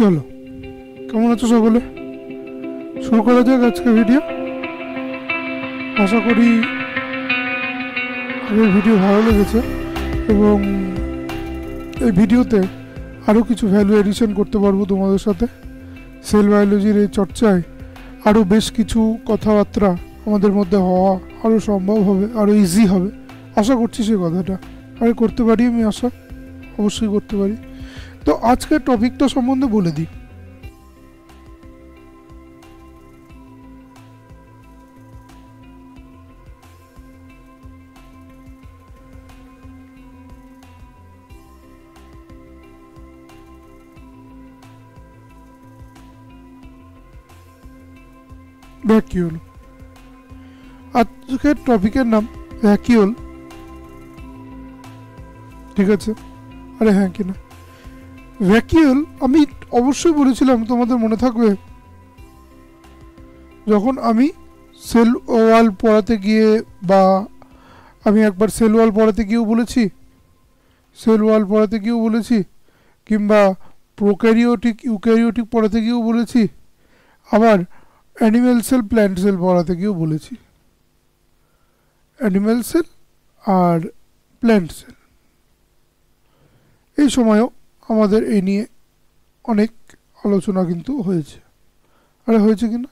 চলো কেমন আছো সকলে শুরু করা যাক আজকে ভিডিও আশা করি আগের ভিডিও ভালো লেগেছে এবং এই ভিডিওতে আরও কিছু ভ্যালু এডিশন করতে পারবো তোমাদের সাথে সেল বায়োলজির এই চর্চায় আরও বেশ কিছু কথাবার্তা আমাদের মধ্যে হওয়া আরও সম্ভব হবে আরও ইজি হবে আশা করছি সে কথাটা আমি করতে পারি আমি আশা অবশ্যই করতে পারি তো আজকের টপিকটা সম্বন্ধে বলে দিই ভ্যাকিউল আজকের টপিকের নাম ভ্যাকিউল ঠিক আছে আরে হ্যাঁ কিনা ভ্যাকিউল আমি অবশ্যই বলেছিলাম তোমাদের মনে থাকবে যখন আমি সেল ওয়াল পড়াতে গিয়ে বা আমি একবার সেল ওয়াল পড়াতে গিয়েও বলেছি সেল ওয়াল পড়াতে গিয়েও বলেছি কিংবা প্রোক্যারিওটিক ইউক্যারিওটিক পড়াতে গিয়েও বলেছি আবার অ্যানিম্যাল সেল প্ল্যান্ট সেল পড়াতে গিয়েও বলেছি অ্যানিম্যাল সেল আর প্ল্যান্ট সেল এই সময়ও আমাদের এই নিয়ে অনেক আলোচনা কিন্তু হয়েছে আরে হয়েছে কি না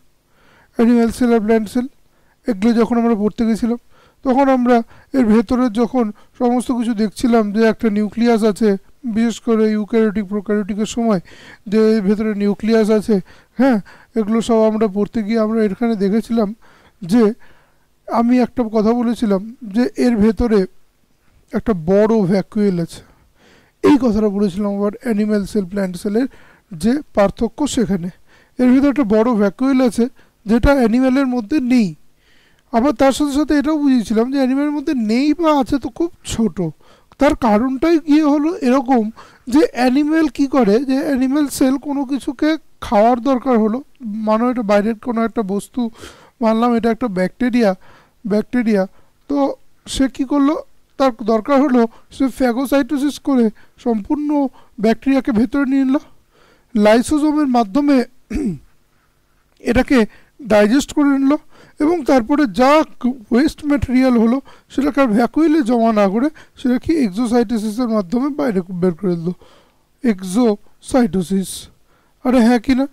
অ্যানিম্যাল সেল আর প্ল্যান্ট সেল এগুলো যখন আমরা পড়তে গেছিলাম তখন আমরা এর ভেতরের যখন সমস্ত কিছু দেখছিলাম যে একটা নিউক্লিয়াস আছে বিশেষ করে ইউক্যারিওটিক প্রোক্যারিওটিকের সময় যে ভেতরে নিউক্লিয়াস আছে হ্যাঁ এগুলো সব আমরা পড়তে গিয়ে আমরা এখানে দেখেছিলাম যে আমি একটা কথা বলেছিলাম যে এর ভেতরে একটা বড় ভ্যাকুয়েল আছে এই কথাটা বলেছিলাম আবার অ্যানিম্যাল সেল প্ল্যান্ট সেলের যে পার্থক্য সেখানে এর ভিতরে একটা বড় ভ্যাকুয়েল আছে যেটা অ্যানিম্যালের মধ্যে নেই আবার তার সাথে সাথে এটাও বুঝিয়েছিলাম যে অ্যানিম্যালের মধ্যে নেই বা আছে তো খুব ছোট তার কারণটাই গিয়ে হলো এরকম যে অ্যানিম্যাল কি করে যে অ্যানিম্যাল সেল কোনো কিছুকে খাওয়ার দরকার হলো মানো এটা বাইরের কোনো একটা বস্তু মানলাম এটা একটা ব্যাকটেরিয়া ব্যাকটেরিয়া তো সে কী করলো তার দরকার হলো সে ফ্যাগোসাইটোসিস করে সম্পূর্ণ ব্যাকটেরিয়াকে ভেতরে নিয়ে নিল লাইসোজোমের মাধ্যমে এটাকে ডাইজেস্ট করে নিল এবং তারপরে যা ওয়েস্ট ম্যাটেরিয়াল হলো সেটাকে আর ভ্যাকুইলে জমা না করে সেটাকে এক্সোসাইটোসিসের মাধ্যমে বাইরে বের করে দিল এক্সোসাইটোসিস আরে হ্যাঁ কি না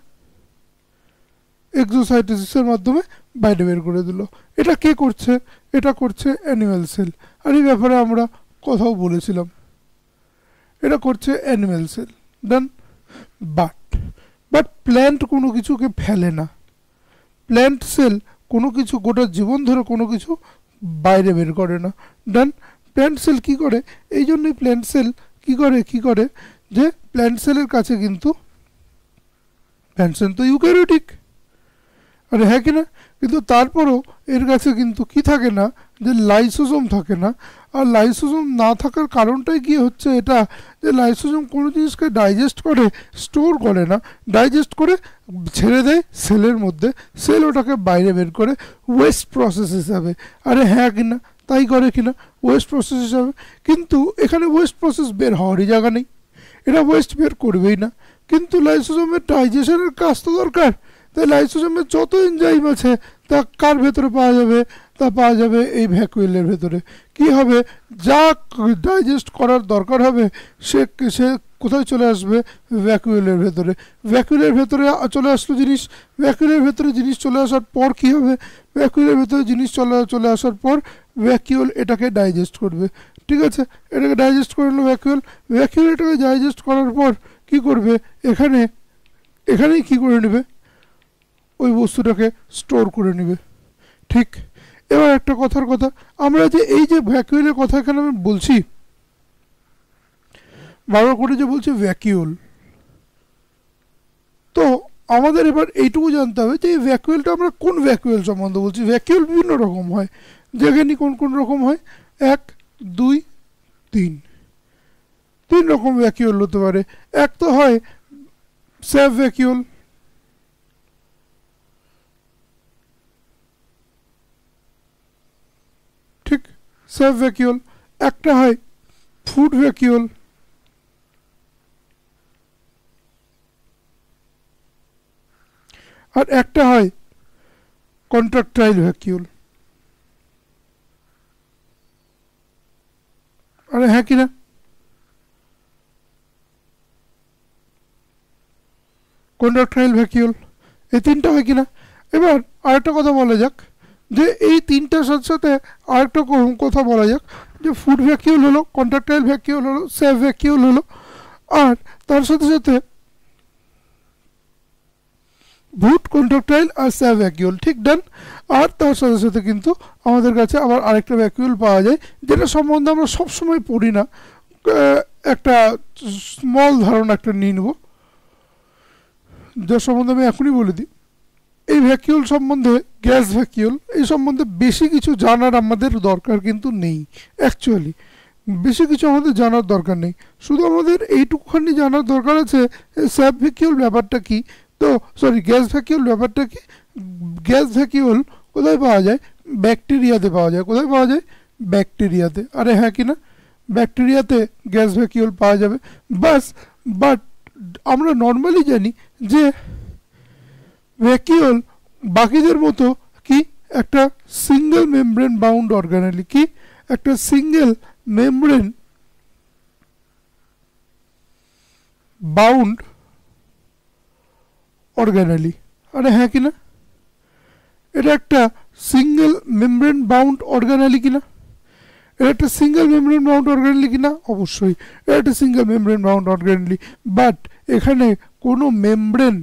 এক্সোসাইটোসিসের মাধ্যমে বাইরে বের করে দিল এটা কে করছে এটা করছে অ্যানিম্যাল সেল আর এই ব্যাপারে আমরা কথাও বলেছিলাম এটা করছে animal cell then but but plant কোনো কিছুকে ফেলে না প্ল্যান্ট সেল কোনো কিছু গোটা জীবন ধরে কোনো কিছু বাইরে বের করে না দেন প্ল্যান্ট সেল কী করে এই জন্যই প্ল্যান্ট সেল কী করে কি করে যে প্ল্যান্ট সেলের কাছে কিন্তু প্ল্যান্ট সেল তো ইউক্যারিওটিক আরে হ্যাঁ কিনা কিন্তু তারপরেও এর কাছে কিন্তু কি থাকে না যে লাইসোজম থাকে না আর লাইসোজোম না থাকার কারণটাই গিয়ে হচ্ছে এটা যে লাইসোজম কোনো জিনিসকে ডাইজেস্ট করে স্টোর করে না ডাইজেস্ট করে ছেড়ে দেয় সেলের মধ্যে সেল ওটাকে বাইরে বের করে ওয়েস্ট প্রসেস হিসাবে আরে হ্যাঁ কিনা তাই করে কিনা ওয়েস্ট প্রসেস হিসাবে কিন্তু এখানে ওয়েস্ট প্রসেস বের হওয়ারই জায়গা নেই এটা ওয়েস্ট বের করবেই না কিন্তু লাইসোজমের ডাইজেশনের কাজ তো দরকার তাই লাইসোজোমের যত এনজাইম আছে তা কার ভেতরে পাওয়া যাবে তা পাওয়া যাবে এই ভ্যাকুয়েলের ভেতরে কি হবে যা ডাইজেস্ট করার দরকার হবে সে সে কোথায় চলে আসবে ভ্যাকুয়েলের ভেতরে ভ্যাকুয়েলের ভেতরে চলে আসলো জিনিস ভ্যাকুয়েলের ভেতরে জিনিস চলে আসার পর কি হবে ভ্যাকুয়েলের ভেতরে জিনিস চলে চলে আসার পর ভ্যাকিউল এটাকে ডাইজেস্ট করবে ঠিক আছে এটাকে ডাইজেস্ট করে নিল ভ্যাকুয়েল ভ্যাকিউল এটাকে ডাইজেস্ট করার পর কি করবে এখানে এখানেই কি করে নেবে ওই বস্তুটাকে স্টোর করে নেবে ঠিক এবার একটা কথার কথা আমরা যে এই যে ভ্যাকিউলের কথা এখানে আমি বলছি বারবার করে যে বলছি ভ্যাকিউল তো আমাদের এবার এইটুকু জানতে হবে যে এই ভ্যাকুয়েলটা আমরা কোন ভ্যাকুয়েল সম্বন্ধে বলছি ভ্যাকুয়েল বিভিন্ন রকম হয় যেখানে কোন কোন রকম হয় এক দুই তিন তিন রকম ভ্যাকুয়েল হতে পারে এক তো হয় স্যাফ ভ্যাকুয়েল সেফ ভ্যাকিউল একটা হয় ফুড ভেকিউল আর একটা হয় কন্ট্রাক্টাইল ভ্যাকিউল আরে হ্যাঁ কিনা কন্ট্রাক্টাইল ভ্যাকিউল এই তিনটা হয় কিনা এবার আরেকটা কথা বলা যাক যে এই তিনটার সাথে সাথে আরেকটা কথা বলা যাক যে ফুড ভ্যাকিউল হলো কন্ট্রাক্টাইল ভ্যাকিউল হলো সেফ ভ্যাকিউল হলো আর তার সাথে সাথে ভুট কন্ট্রাক্টাইল আর স্যাভ ভ্যাকিউল ঠিক ডান আর তার সাথে সাথে কিন্তু আমাদের কাছে আবার আরেকটা ভ্যাকিউল পাওয়া যায় যেটা সম্বন্ধে আমরা সবসময় পড়ি না একটা স্মল ধারণা একটা নিয়ে নেব যার সম্বন্ধে আমি এখনই বলে দিই এই ভ্যাকিউল সম্বন্ধে গ্যাস ভ্যাকিউল এই সম্বন্ধে বেশি কিছু জানার আমাদের দরকার কিন্তু নেই অ্যাকচুয়ালি বেশি কিছু আমাদের জানার দরকার নেই শুধু আমাদের এইটুকুখানি জানার দরকার আছে স্যাপ ভ্যাকিউল ব্যাপারটা কি তো সরি গ্যাস ভ্যাকিউল ব্যাপারটা কি গ্যাস ভ্যাকিউল কোথায় পাওয়া যায় ব্যাকটেরিয়াতে পাওয়া যায় কোথায় পাওয়া যায় ব্যাকটেরিয়াতে আরে হ্যাঁ কি না ব্যাকটেরিয়াতে গ্যাস ভ্যাকিউল পাওয়া যাবে বাস বাট আমরা নর্মালি জানি যে ভ্যাকিওল বাকিদের মতো কি একটা সিঙ্গেল মেমব্রেন বাউন্ড অর্গানেলি কি একটা সিঙ্গেল মেমব্রেন বাউন্ড অর্গানালি আরে হ্যাঁ কিনা এটা একটা সিঙ্গেল মেমব্রেন বাউন্ড অর্গানালি কিনা এটা একটা সিঙ্গেল মেমব্রেন বাউন্ড অর্গানালি কিনা অবশ্যই এটা একটা single membrane bound organelle but এখানে কোনো মেমব্রেন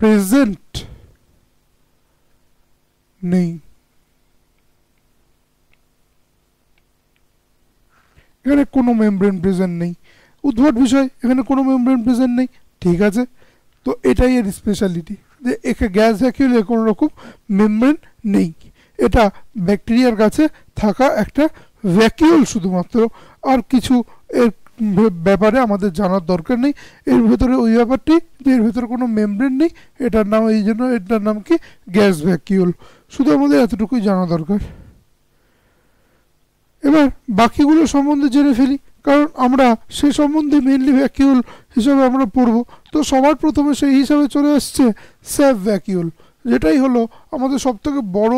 প্রেজেন্ট নেই এখানে কোনো মেমব্রেন প্রেজেন্ট নেই উদ্ভট বিষয় এখানে কোনো মেমব্রেন প্রেজেন্ট নেই ঠিক আছে তো এটাই এর স্পেশালিটি যে একে গ্যাস ভ্যাকিউলে কোনো রকম মেমব্রেন নেই এটা ব্যাকটেরিয়ার কাছে থাকা একটা ভ্যাকিউল শুধুমাত্র আর কিছু এর ব্যাপারে আমাদের জানার দরকার নেই এর ভেতরে ওই ব্যাপারটি যে এর ভেতরে কোনো মেমব্রেন নেই এটার নাম এই জন্য এটার নাম কি গ্যাস ভ্যাকিউল শুধু আমাদের এতটুকুই জানা দরকার এবার বাকিগুলো সম্বন্ধে জেনে ফেলি কারণ আমরা সে সম্বন্ধে মেনলি ভ্যাকিউল হিসাবে আমরা পড়ব তো সবার প্রথমে সেই হিসাবে চলে আসছে স্যাফ ভ্যাকিউল যেটাই হলো আমাদের সবথেকে বড়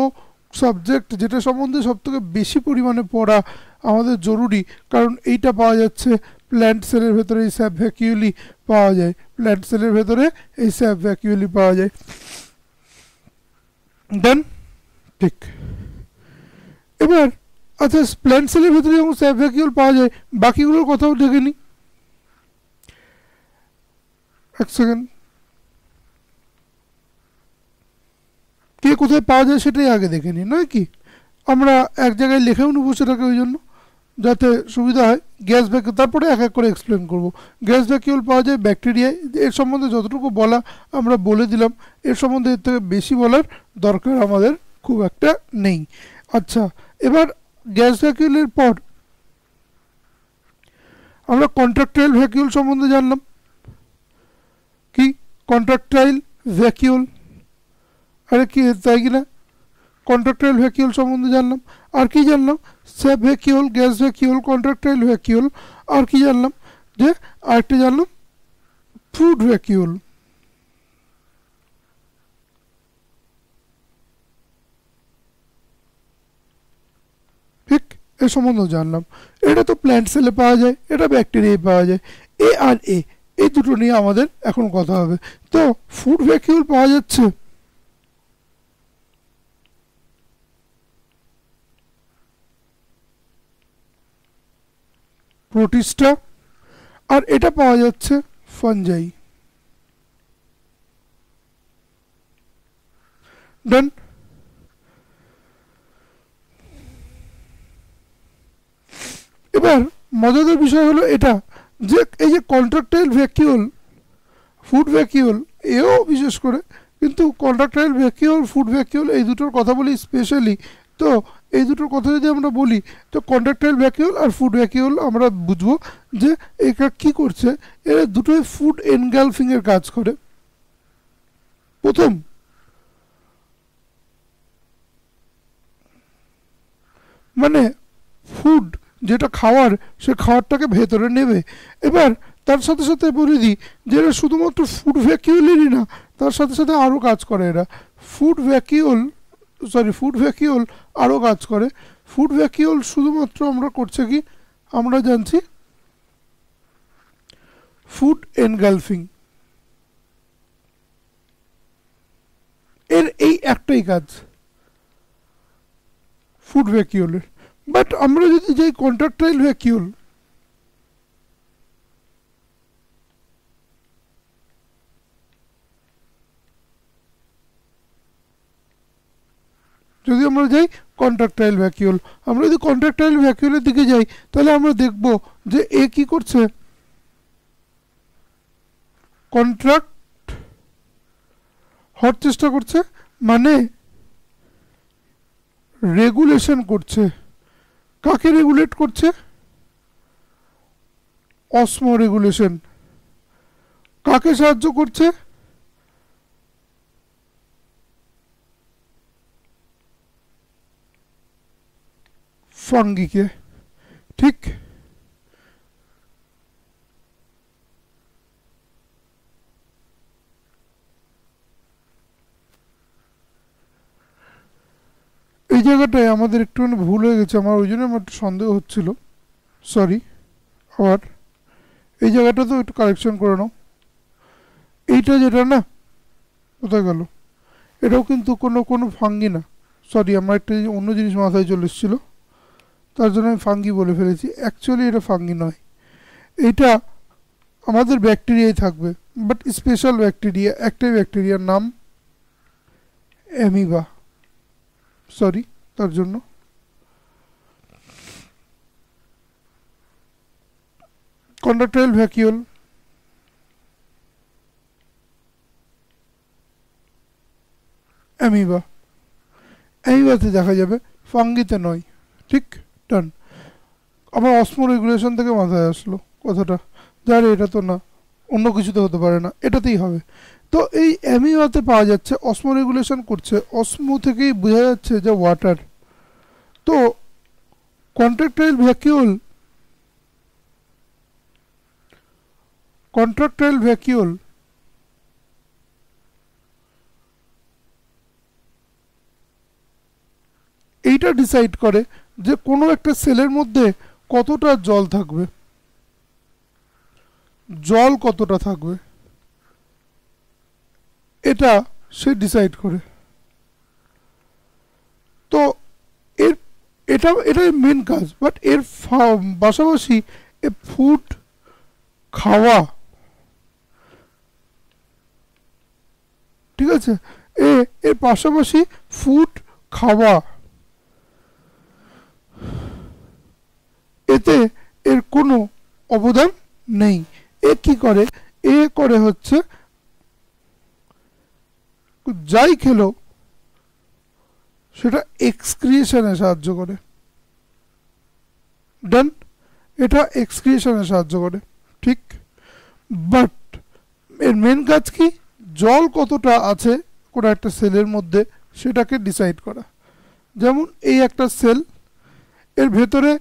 সাবজেক্ট যেটা সম্বন্ধে সবথেকে বেশি পরিমাণে পড়া আমাদের জরুরি কারণ এইটা পাওয়া যাচ্ছে প্ল্যান্ট সেলের ভেতরে এই স্যাপ ভ্যাকিউলি পাওয়া যায় প্ল্যান্ট সেলের ভেতরে এই স্যাপ ভ্যাকিউলি পাওয়া যায় দেন ঠিক এবার আচ্ছা প্ল্যান্ট সেলের ভেতরে যখন স্যাপ ভ্যাকিউল পাওয়া যায় বাকিগুলোর কথাও দেখে নিই এক সেকেন্ড কে কোথায় পাওয়া যায় সেটাই আগে দেখে নিই নয় কি আমরা এক জায়গায় লিখেও নেবো সেটাকে ওই জন্য যাতে সুবিধা হয় গ্যাস ব্যাগ তারপরে এক এক করে এক্সপ্লেন করব গ্যাস ভ্যাকিউল পাওয়া যায় ব্যাকটেরিয়ায় এর সম্বন্ধে যতটুকু বলা আমরা বলে দিলাম এর সম্বন্ধে এর থেকে বেশি বলার দরকার আমাদের খুব একটা নেই আচ্ছা এবার গ্যাস ভ্যাকিউলের পর আমরা কন্ট্রাক্টাইল ভ্যাকিউল সম্বন্ধে জানলাম কি কন্ট্রাক্টাইল ভ্যাকিউল আরে কি তাই কি না কন্ট্রাক্টাইল ভ্যাকিউল সম্বন্ধে জানলাম আর কি জানলাম sap vacuole gas vacuole contractile vacuole আর কি জানলাম যে আরেকটা জানলাম ফুড ভ্যাকিউল ঠিক এ সম্বন্ধেও জানলাম এটা তো প্ল্যান্ট সেলে পাওয়া যায় এটা ব্যাকটেরিয়ায় পাওয়া যায় এ আর এ এই দুটো নিয়ে আমাদের এখন কথা হবে তো ফুড ভ্যাকিউল পাওয়া যাচ্ছে প্রোটিস্টা আর এটা পাওয়া যাচ্ছে ফঞ্জাই ডান এবার মজাদার বিষয় হলো এটা যে এই যে কন্ট্রাক্টাইল ভ্যাকিউল ফুড ভ্যাকিউল এও বিশেষ করে কিন্তু কন্ট্রাক্টাইল ভ্যাকিউল ফুড ভ্যাকিউল এই দুটোর কথা বলি স্পেশালি তো এই দুটোর কথা যদি আমরা বলি তো কন্ট্রাক্টাইল ভ্যাকিউল আর ফুড ভ্যাকিউল আমরা বুঝবো যে এটা কি করছে এরা দুটোই ফুড এনগালফিংয়ের কাজ করে প্রথম মানে ফুড যেটা খাওয়ার সে খাওয়ারটাকে ভেতরে নেবে এবার তার সাথে সাথে বলে দিই যে এরা শুধুমাত্র ফুড ভ্যাকিউলেরই না তার সাথে সাথে আরও কাজ করে এরা food vacuole sorry food vacuole আরও কাজ করে ফুড ভ্যাকিউল শুধুমাত্র আমরা করছে কি আমরা জানছি ফুড এনগালফিং এর এই একটাই কাজ ফুড ভ্যাকিউলের বাট আমরা যদি যাই কন্ট্রাক্টাইল ভ্যাকিউল যদি আমরা যাই কন্ট্রাক্টাইল ভ্যাকিউল আমরা যদি কন্ট্রাক্টাইল ভ্যাকিউলের দিকে যাই তাহলে আমরা দেখব যে এ কি করছে কন্ট্রাক্ট হওয়ার চেষ্টা করছে মানে রেগুলেশন করছে কাকে রেগুলেট করছে অসম রেগুলেশন কাকে সাহায্য করছে ফ্রঙ্গিকে ঠিক এই জায়গাটায় আমাদের একটুখানি মানে ভুল হয়ে গেছে আমার ওই জন্য আমার একটু সন্দেহ হচ্ছিল সরি আবার এই জায়গাটা তো একটু কারেকশন করে নাও এইটা যেটা না কোথায় গেল এটাও কিন্তু কোনো কোনো ফাঙ্গি না সরি আমার একটা অন্য জিনিস মাথায় চলে এসেছিলো তার জন্য আমি ফাঙ্গি বলে ফেলেছি অ্যাকচুয়ালি এটা ফাঙ্গি নয় এটা আমাদের ব্যাকটেরিয়াই থাকবে বাট স্পেশাল ব্যাকটেরিয়া একটাই ব্যাকটেরিয়ার নাম অ্যামিবা সরি তার জন্য কন্ডাক্টাইল ভ্যাকিউল অ্যামিবা অ্যামিবাতে দেখা যাবে ফাঙ্গিতে নয় ঠিক ডান আমার অসমো রেগুলেশন থেকে মাথায় আসলো কথাটা যারে এটা তো না অন্য কিছুতে হতে পারে না এটাতেই হবে তো এই অ্যামিওতে পাওয়া যাচ্ছে অসমো রেগুলেশন করছে অসমো থেকেই বোঝা যাচ্ছে যে ওয়াটার তো কন্ট্রাক্টাইল ভ্যাকিউল কন্ট্রাক্টাইল ভ্যাকিউল এইটা ডিসাইড করে যে কোনো একটা সেলের মধ্যে কতটা জল থাকবে জল কতটা থাকবে এটা সে ডিসাইড করে তো এর এটা এটাই মেন কাজ বাট এর পাশাপাশি এ ফুড খাওয়া ঠিক আছে এ এর পাশাপাশি ফুড খাওয়া এতে এর কোনো অবদান নেই এ কি করে এ করে হচ্ছে যাই খেলো সেটা এক্সক্রিয়েশনে সাহায্য করে ডান এটা এক্সক্রিয়েশনে সাহায্য করে ঠিক বাট এর মেন কাজ কি জল কতটা আছে কোনো একটা সেলের মধ্যে সেটাকে ডিসাইড করা যেমন এই একটা সেল এর ভেতরে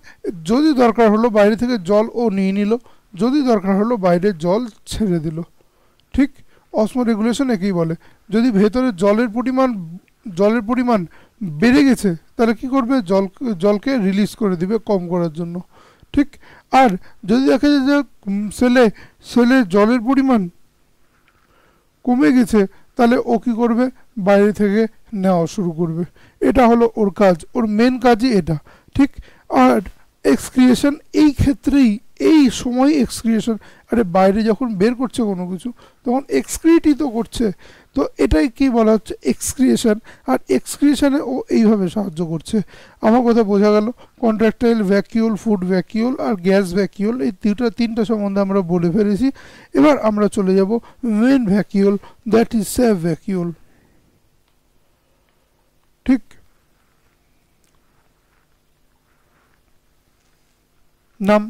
যদি দরকার হলো বাইরে থেকে জল ও নিয়ে নিল যদি দরকার হলো বাইরে জল ছেড়ে দিল ঠিক অসমো রেগুলেশন একেই বলে যদি ভেতরে জলের পরিমাণ জলের পরিমাণ বেড়ে গেছে তাহলে কি করবে জল জলকে রিলিজ করে দিবে কম করার জন্য ঠিক আর যদি দেখা যায় যে সেলে সেলে জলের পরিমাণ কমে গেছে তাহলে ও কী করবে বাইরে থেকে নেওয়া শুরু করবে এটা হলো ওর কাজ ওর মেন কাজই এটা ঠিক আর এক্সক্রিয়েশন এই ক্ষেত্রেই এই সময় এক্সক্রিয়েশন আরে বাইরে যখন বের করছে কোনো কিছু তখন এক্সক্রিয়েটই তো করছে তো এটাই কি বলা হচ্ছে এক্সক্রিয়েশন আর এক্সক্রিয়েশনে ও এইভাবে সাহায্য করছে আমার কথা বোঝা গেল কন্ট্রাক্টাইল ভ্যাকিউল ফুড ভ্যাকিউল আর গ্যাস ভ্যাকিউল এই দুটা তিনটা সম্বন্ধে আমরা বলে ফেলেছি এবার আমরা চলে যাব main vacuole that is sap vacuole ঠিক num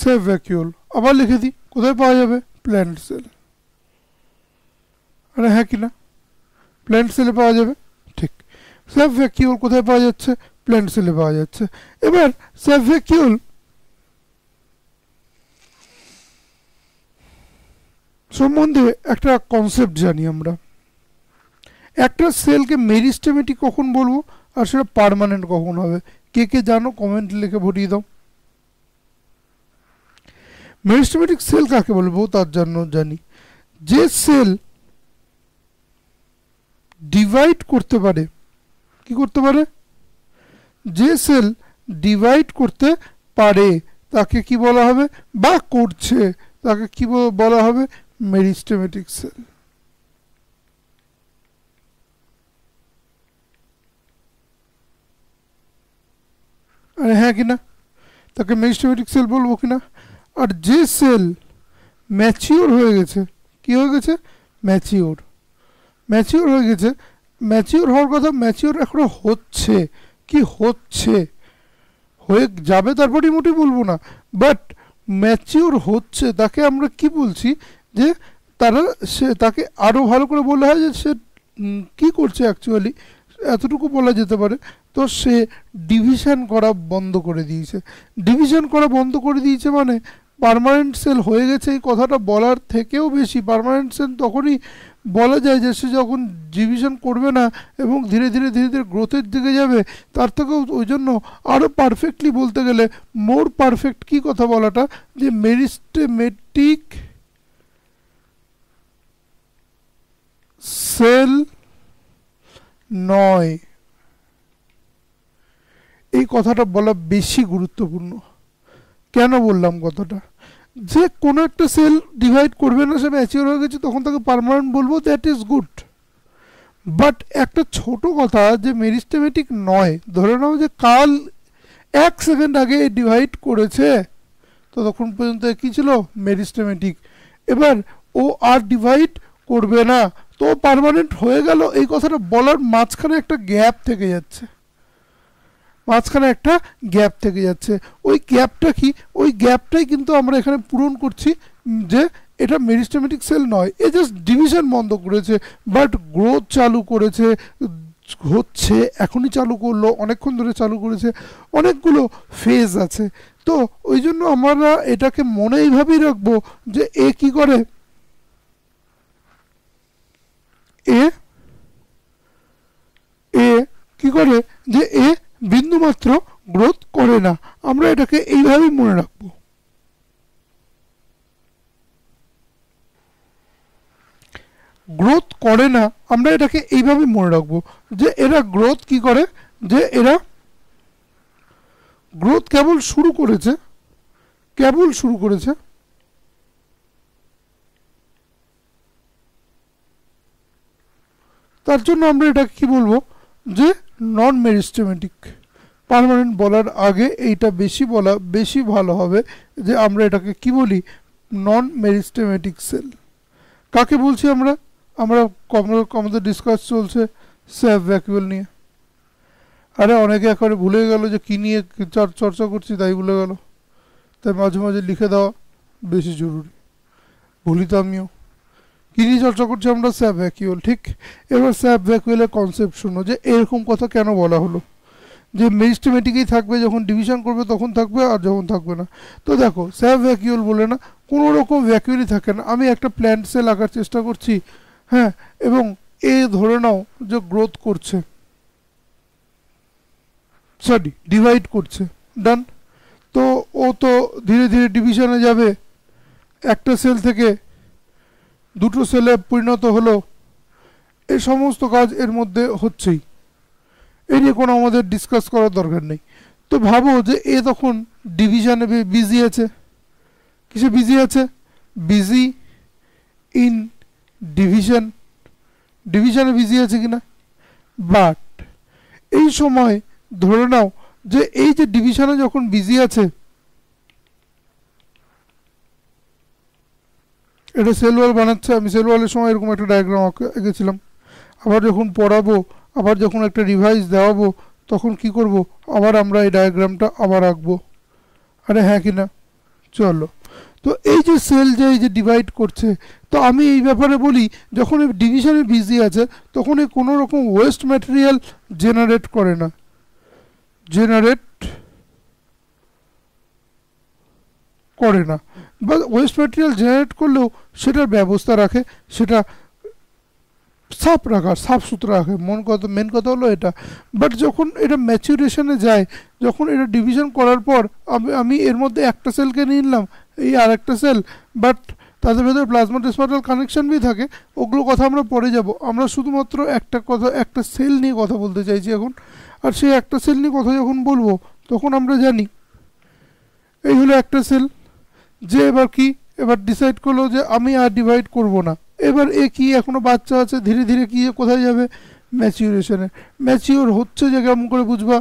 সেভ ভ্যাকিউল আবার লিখে দিই কোথায় পাওয়া যাবে প্ল্যান্ট সেল আরে হ্যাঁ কি না প্ল্যান্ট সেলে পাওয়া যাবে ঠিক সেভ ভ্যাকিউল কোথায় পাওয়া যাচ্ছে প্ল্যান্ট সেলে পাওয়া যাচ্ছে এবার সেভ ভ্যাকিউল সম্বন্ধে একটা কনসেপ্ট জানি আমরা একটা সেলকে মেরিস্টেমেটিক কখন বলবো আর সেটা পারমানেন্ট কখন হবে কে কে জানো কমেন্ট লিখে ভরিয়ে দাও মেরিস্টেমেটিক সেল কাকে বলবো তার জন্য জানি যে সেল ডিভাইড করতে পারে কি করতে পারে যে সেল ডিভাইড করতে পারে তাকে কি বলা হবে বা করছে তাকে কি বলা হবে মেরিস্টেমেটিক সেল আরে হ্যাঁ কিনা তাকে মেরিস্টেমেটিক সেল বলবো কিনা আর যে সেল ম্যাচিওর হয়ে গেছে কি হয়ে গেছে ম্যাচিওর ম্যাচিওর হয়ে গেছে ম্যাচিওর হওয়ার কথা ম্যাচিওর এখনও হচ্ছে কি হচ্ছে হয়ে যাবে তারপরই মোটেই বলবো না বাট ম্যাচিওর হচ্ছে তাকে আমরা কি বলছি যে তারা সে তাকে আরও ভালো করে বলা হয় যে সে কী করছে অ্যাকচুয়ালি এতটুকু বলা যেতে পারে তো সে ডিভিশন করা বন্ধ করে দিয়েছে ডিভিশন করা বন্ধ করে দিয়েছে মানে পারমানেন্ট সেল হয়ে গেছে এই কথাটা বলার থেকেও বেশি পারমানেন্ট সেল তখনই বলা যায় যে সে যখন ডিভিশন করবে না এবং ধীরে ধীরে ধীরে ধীরে গ্রোথের দিকে যাবে তার থেকেও ওই জন্য আরও পারফেক্টলি বলতে গেলে মোর পারফেক্ট কী কথা বলাটা যে মেরিস্টেমেটিক সেল নয় এই কথাটা বলা বেশি গুরুত্বপূর্ণ কেন বললাম কথাটা যে কোনো একটা সেল ডিভাইড করবে না সে ম্যাচিওর হয়ে গেছে তখন তাকে পারমানেন্ট বলবো দ্যাট ইজ গুড বাট একটা ছোট কথা যে মেরিস্টেমেটিক নয় ধরে নাও যে কাল এক সেকেন্ড আগে ডিভাইড করেছে ততক্ষণ পর্যন্ত কী ছিল মেরিস্টেমেটিক এবার ও আর ডিভাইড করবে না তো পারমানেন্ট হয়ে গেল এই কথাটা বলার মাঝখানে একটা গ্যাপ থেকে যাচ্ছে মাঝখানে একটা গ্যাপ থেকে যাচ্ছে ওই গ্যাপটা কি ওই গ্যাপটাই কিন্তু আমরা এখানে পূরণ করছি যে এটা মেরিস্টেমেটিক সেল নয় এ জাস্ট ডিভিশন বন্ধ করেছে বাট গ্রোথ চালু করেছে হচ্ছে এখনই চালু করলো অনেকক্ষণ ধরে চালু করেছে অনেকগুলো ফেজ আছে তো ওই জন্য আমরা এটাকে মনে এইভাবেই রাখবো যে এ কি করে এ এ কি করে যে এ বিন্দুমাত্র গ্রোথ করে না আমরা এটাকে এইভাবেই মনে রাখব গ্রোথ করে না আমরা এটাকে এইভাবে মনে রাখব যে এরা গ্রোথ কি করে যে এরা গ্রোথ কেবল শুরু করেছে কেবল শুরু করেছে তার জন্য আমরা এটাকে কি বলবো যে নন মেরিস্টেমেটিক পারমানেন্ট বলার আগে এইটা বেশি বলা বেশি ভালো হবে যে আমরা এটাকে কি বলি নন মেরিস্টেমেটিক সেল কাকে বলছি আমরা আমরা আমাদের ডিসকাস চলছে স্যাপ ভ্যাকুয়েল নিয়ে আরে অনেকে একবারে ভুলে গেল যে কী নিয়ে চর্চা করছি তাই ভুলে গেল তাই মাঝে মাঝে লিখে দেওয়া বেশি জরুরি ভুলিত আমিও কী নিয়ে চর্চা করছি আমরা স্যাপ ভ্যাকিউল ঠিক এবার স্যাপ ভ্যাকুয়েলের কনসেপ্ট শুনো যে এরকম কথা কেন বলা হলো যে মেজটিমেটিকই থাকবে যখন ডিভিশন করবে তখন থাকবে আর যখন থাকবে না তো দেখো স্যাপ ভ্যাকিউল বলে না কোনো রকম ভ্যাকিউলই থাকে না আমি একটা প্ল্যান্ট সেল আঁকার চেষ্টা করছি হ্যাঁ এবং এ ধরে নাও যে গ্রোথ করছে সরি ডিভাইড করছে ডান তো ও তো ধীরে ধীরে ডিভিশনে যাবে একটা সেল থেকে দুটো সেলে পরিণত হলো এই সমস্ত কাজ এর মধ্যে হচ্ছেই এ নিয়ে কোনো আমাদের ডিসকাস করার দরকার নেই তো ভাবো যে এ তখন ডিভিশনে বিজি আছে কিসে বিজি আছে বিজি ইন ডিভিশন ডিভিশনে বিজি আছে কিনা বাট এই সময় ধরে নাও যে এই যে ডিভিশনে যখন বিজি আছে এটা সেল ওয়াল বানাচ্ছে আমি সেল ওয়ালের সময় এরকম একটা ডায়াগ্রাম এঁকেছিলাম আবার যখন পড়াবো আবার যখন একটা রিভাইস দেওয়াবো তখন কি করব আবার আমরা এই ডায়াগ্রামটা আবার আঁকবো আরে হ্যাঁ কি না চলো তো এই যে সেল যে এই যে ডিভাইড করছে তো আমি এই ব্যাপারে বলি যখন ডিভিশনে বিজি আছে তখন এই কোনো রকম ওয়েস্ট ম্যাটেরিয়াল জেনারেট করে না জেনারেট করে না বা ওয়েস্ট মেটেরিয়াল জেনারেট করলেও সেটার ব্যবস্থা রাখে সেটা সাফ রাখা সাফ সুতরা রাখে মন কথা মেন কথা হলো এটা বাট যখন এটা ম্যাচুরেশনে যায় যখন এটা ডিভিশন করার পর আমি এর মধ্যে একটা সেলকে নিয়ে নিলাম এই আর একটা সেল বাট তাদের ভেতরে প্লাজমা ডিসমাটাল কানেকশন বি থাকে ওগুলো কথা আমরা পরে যাব আমরা শুধুমাত্র একটা কথা একটা সেল নিয়ে কথা বলতে চাইছি এখন আর সেই একটা সেল নিয়ে কথা যখন বলবো তখন আমরা জানি এই হলো একটা সেল যে এবার কি এবার ডিসাইড করলো যে আমি আর ডিভাইড করব না এবার এ কি এখনও বাচ্চা আছে ধীরে ধীরে কি কোথায় যাবে ম্যাচিউরেশনে ম্যাচিওর হচ্ছে যে কেমন করে বুঝবা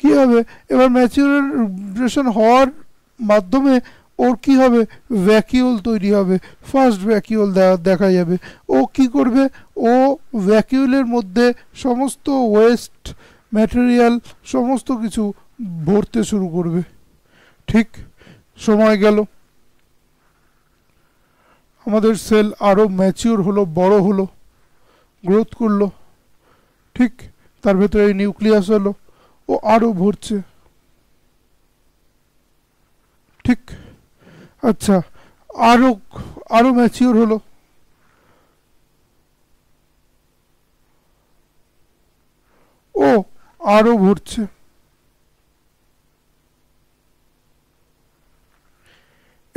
কি হবে এবার ম্যাচিউরেশন হওয়ার মাধ্যমে ওর কি হবে ভ্যাকিউল তৈরি হবে ফার্স্ট ভ্যাকিউল দেখা যাবে ও কি করবে ও ভ্যাকিউলের মধ্যে সমস্ত ওয়েস্ট ম্যাটেরিয়াল সমস্ত কিছু ভরতে শুরু করবে ঠিক সময় গেল আমাদের সেল আরও ম্যাচিওর হলো বড় হলো গ্রোথ করলো ঠিক তার ভেতরে এই নিউক্লিয়াস হলো ও আরও ভরছে ঠিক আচ্ছা আরও আরও ম্যাচিওর হলো ও আরও ভরছে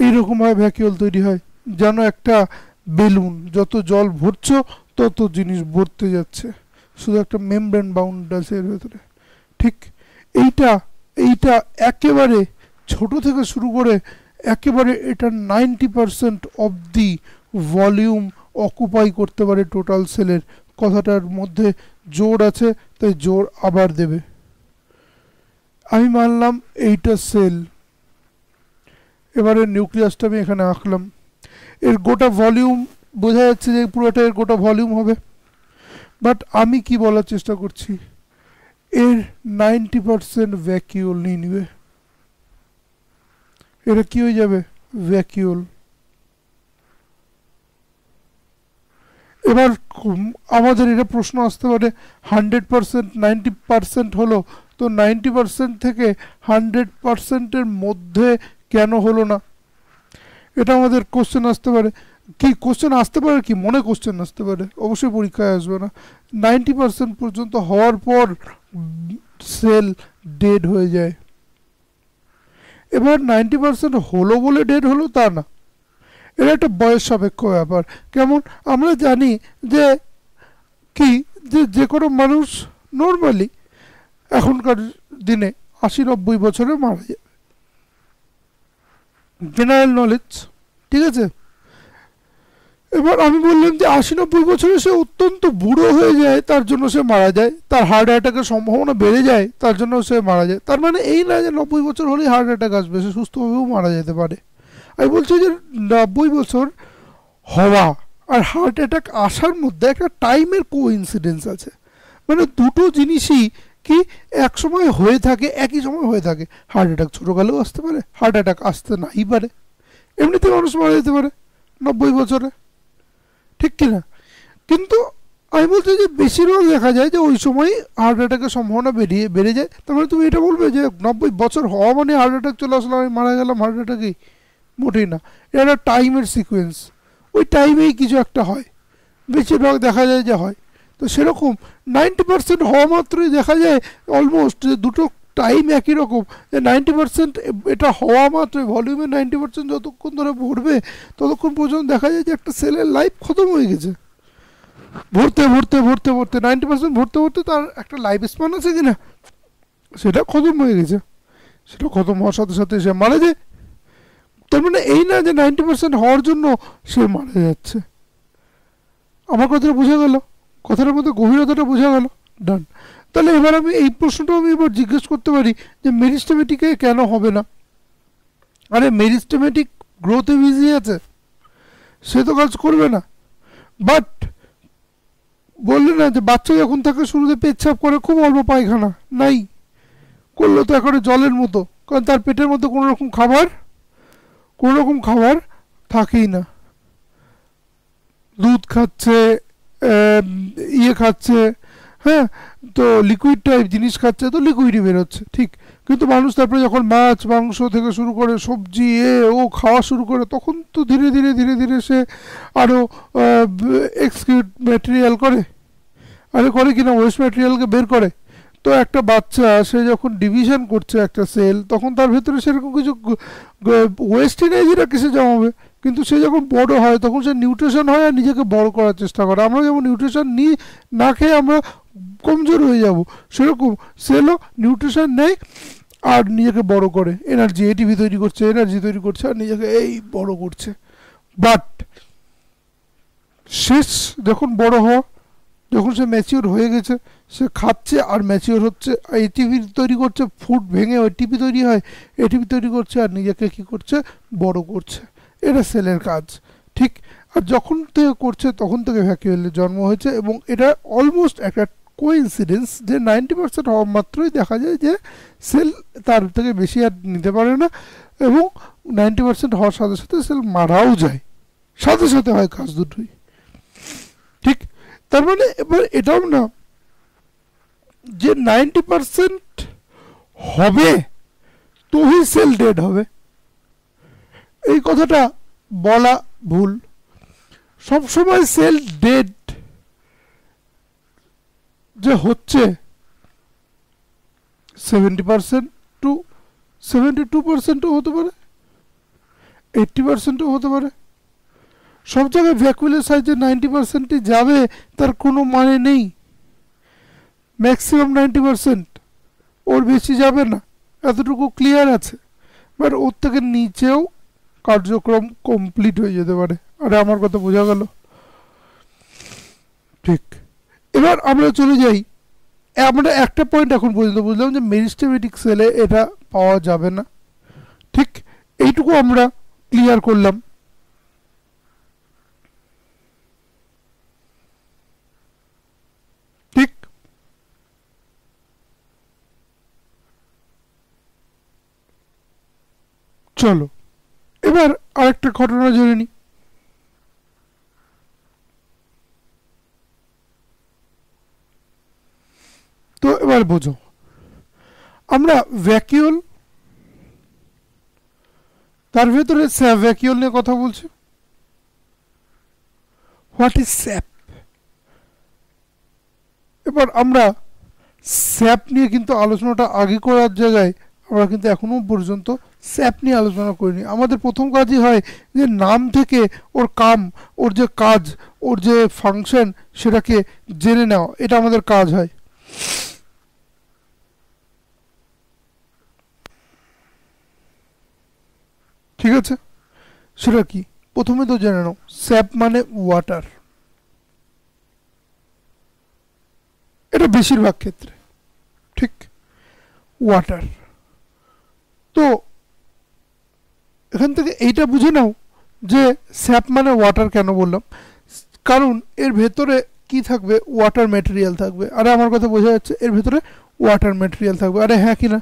এইরকমভাবে ভ্যাকিউল তৈরি হয় যেন একটা বেলুন যত জল ভরছ তত জিনিস ভরতে যাচ্ছে শুধু একটা মেমব্রেন বাউন্ড আছে এর ভেতরে ঠিক এইটা এইটা একেবারে ছোট থেকে শুরু করে একেবারে এটা ninety percent of the volume occupy করতে পারে টোটাল সেলের কথাটার মধ্যে জোর আছে তাই জোর আবার দেবে আমি মানলাম এইটা সেল এবারে নিউক্লিয়াসটা আমি এখানে আঁকলাম এর গোটা ভলিউম বোঝা যাচ্ছে যে পুরোটা এর গোটা ভলিউম হবে বাট আমি কি বলার চেষ্টা করছি এর নাইনটি পারসেন্ট ভ্যাকিউল নিয়ে নিবে এটা কি হয়ে যাবে ভ্যাকিউল এবার আমাদের এটা প্রশ্ন আসতে পারে হান্ড্রেড পারসেন্ট নাইনটি পারসেন্ট হলো তো নাইনটি পারসেন্ট থেকে হান্ড্রেড পারসেন্টের মধ্যে কেন হলো না এটা আমাদের কোশ্চেন আসতে পারে কি কোশ্চেন আসতে পারে কি মনে কোশ্চেন আসতে পারে অবশ্যই পরীক্ষায় আসবে না নাইনটি পার্সেন্ট পর্যন্ত হওয়ার পর সেল ডেড হয়ে যায় এবার নাইনটি পার্সেন্ট হলো বলে ডেড হলো তা না এটা একটা বয়স সাপেক্ষ ব্যাপার কেমন আমরা জানি যে কি যে যে কোনো মানুষ নর্মালি এখনকার দিনে আশি নব্বই বছরে মারা যায় জেনারেল নলেজ ঠিক আছে এবার আমি বললাম যে আশি নব্বই বছরে সে অত্যন্ত বুড়ো হয়ে যায় তার জন্য সে মারা যায় তার হার্ট অ্যাটাকের সম্ভাবনা বেড়ে যায় তার জন্য সে মারা যায় তার মানে এই না যে নব্বই বছর হলেই হার্ট অ্যাটাক আসবে সে সুস্থভাবেও মারা যেতে পারে আমি বলছি যে নব্বই বছর হওয়া আর হার্ট অ্যাটাক আসার মধ্যে একটা টাইমের কো ইনসিডেন্স আছে মানে দুটো জিনিসই কি এক সময় হয়ে থাকে একই সময় হয়ে থাকে হার্ট অ্যাটাক ছোটোকালেও আসতে পারে হার্ট অ্যাটাক আসতে নাই পারে এমনিতে মানুষ মারা যেতে পারে নব্বই বছরে ঠিক কিনা কিন্তু আমি বলছি যে বেশিরভাগ দেখা যায় যে ওই সময় হার্ট অ্যাটাকের সম্ভাবনা বেরিয়ে বেড়ে যায় তারপরে মানে তুমি এটা বলবে যে নব্বই বছর হওয়া মানে হার্ট অ্যাটাক চলে আসলাম আমি মারা গেলাম হার্ট অ্যাটাকেই মোটেই না এটা একটা টাইমের সিকোয়েন্স ওই টাইমেই কিছু একটা হয় বেশিরভাগ দেখা যায় যে হয় তো সেরকম নাইনটি পার্সেন্ট হওয়া মাত্রই দেখা যায় অলমোস্ট যে দুটো টাইম একই রকম যে নাইনটি পার্সেন্ট এটা হওয়া মাত্রই ভলিউমে নাইনটি পার্সেন্ট যতক্ষণ ধরে ভরবে ততক্ষণ পর্যন্ত দেখা যায় যে একটা সেলের লাইফ খতম হয়ে গেছে ভরতে ভরতে ভরতে ভরতে নাইনটি পার্সেন্ট ভরতে ভরতে তার একটা লাইফ স্প্যান আছে কি না সেটা খতম হয়ে গেছে সেটা খতম হওয়ার সাথে সাথে সে মারা যায় তার মানে এই না যে নাইনটি পার্সেন্ট হওয়ার জন্য সে মারা যাচ্ছে আমার কথাটা বোঝা গেল কথাটার মধ্যে গভীরতাটা বোঝা গেল ডান তাহলে এবার আমি এই প্রশ্নটাও আমি এবার জিজ্ঞেস করতে পারি যে মেরিস্টেমেটিকে কেন হবে না আরে মেরিস্টেমেটিক গ্রোথে বিজি আছে সে তো কাজ করবে না বাট বললে না যে বাচ্চা যখন থাকে শুরুতে পেচ্ছাপ করে খুব অল্প পায়খানা নাই করলো তো একেবারে জলের মতো কারণ তার পেটের মধ্যে কোনো রকম খাবার কোনো রকম খাবার থাকেই না দুধ খাচ্ছে ইয়ে খাচ্ছে হ্যাঁ তো লিকুইড টাইপ জিনিস খাচ্ছে তো লিকুইডই বেরোচ্ছে ঠিক কিন্তু মানুষ তারপরে যখন মাছ মাংস থেকে শুরু করে সবজি এ ও খাওয়া শুরু করে তখন তো ধীরে ধীরে ধীরে ধীরে সে আরও এক্সকিউট ম্যাটেরিয়াল করে আরে করে কিনা ওয়েস্ট ম্যাটেরিয়ালকে বের করে তো একটা বাচ্চা সে যখন ডিভিশন করছে একটা সেল তখন তার ভেতরে সেরকম কিছু ওয়েস্ট এনার্জিটা কিসে জমাবে কিন্তু সে যখন বড় হয় তখন সে নিউট্রিশন হয় আর নিজেকে বড় করার চেষ্টা করে আমরা যেমন নিউট্রিশন নিই না খেয়ে আমরা কমজোর হয়ে যাব সেরকম সেলও নিউট্রিশন নেয় আর নিজেকে বড় করে এনার্জি এটিভি তৈরি করছে এনার্জি তৈরি করছে আর নিজেকে এই বড় করছে বাট শেষ যখন বড় হওয়া যখন সে ম্যাচিওর হয়ে গেছে সে খাচ্ছে আর ম্যাচিওর হচ্ছে এটিভি তৈরি করছে ফুড ভেঙে ওই টিভি তৈরি হয় এটিভি তৈরি করছে আর নিজেকে কী করছে বড় করছে এটা সেলের কাজ ঠিক আর যখন থেকে করছে তখন থেকে ভ্যাকুয়েলের জন্ম হয়েছে এবং এটা অলমোস্ট একটা কোইন্সিডেন্স যে নাইনটি পার্সেন্ট হওয়া মাত্রই দেখা যায় যে সেল তার থেকে বেশি আর নিতে পারে না এবং নাইনটি পার্সেন্ট হওয়ার সাথে সাথে সেল মারাও যায় সাথে সাথে হয় কাজ দুটোই ঠিক তার মানে এবার এটাও না যে নাইনটি পার্সেন্ট হবে তোই সেল ডেড হবে এই কথাটা বলা ভুল সবসময় সেল ডেড যে হচ্ছে seventy percent to seventy two পার্সেন্টও হতে পারে এইটটি পার্সেন্টও হতে পারে সব জায়গায় ভ্যাকুলের সাইজে নাইনটি পার্সেন্টই যাবে তার কোনো মানে নেই ম্যাক্সিমাম নাইনটি পার্সেন্ট ওর বেশি যাবে না এতটুকু ক্লিয়ার আছে বাট ওর থেকে নিচেও কার্যক্রম কমপ্লিট হয়ে যেতে পারে আরে আমার কথা বোঝা গেল ঠিক এবার আমরা চলে যাই আমরা একটা পয়েন্ট এখন পর্যন্ত বুঝলাম যে মেরিস্টেমেটিক সেলে এটা পাওয়া যাবে না ঠিক এইটুকু আমরা ক্লিয়ার করলাম ঠিক চলো এবার আরেকটা ঘটনা জেনে নিই তো এবার বোঝো আমরা ভ্যাকিউল তার ভেতরে স্যাপ ভ্যাকিউল নিয়ে কথা বলছি হোয়াট ইজ স্যাপ এবার আমরা স্যাপ নিয়ে কিন্তু আলোচনাটা আগে করার জায়গায় আমরা কিন্তু এখনো পর্যন্ত স্যাপ নিয়ে আলোচনা করিনি আমাদের প্রথম কাজই হয় যে নাম থেকে ওর কাম ওর যে কাজ ওর যে ফাংশন সেটাকে জেনে নেওয়া এটা আমাদের কাজ হয় ঠিক আছে সেটা কি প্রথমে তো জেনে নাও স্যাপ মানে ওয়াটার এটা বেশিরভাগ ক্ষেত্রে ঠিক ওয়াটার তো এখান থেকে এইটা বুঝে নাও যে স্যাপ মানে ওয়াটার কেন বললাম কারণ এর ভেতরে কি থাকবে ওয়াটার ম্যাটেরিয়াল থাকবে আরে আমার কথা বোঝা যাচ্ছে এর ভেতরে ওয়াটার ম্যাটেরিয়াল থাকবে আরে হ্যাঁ কি না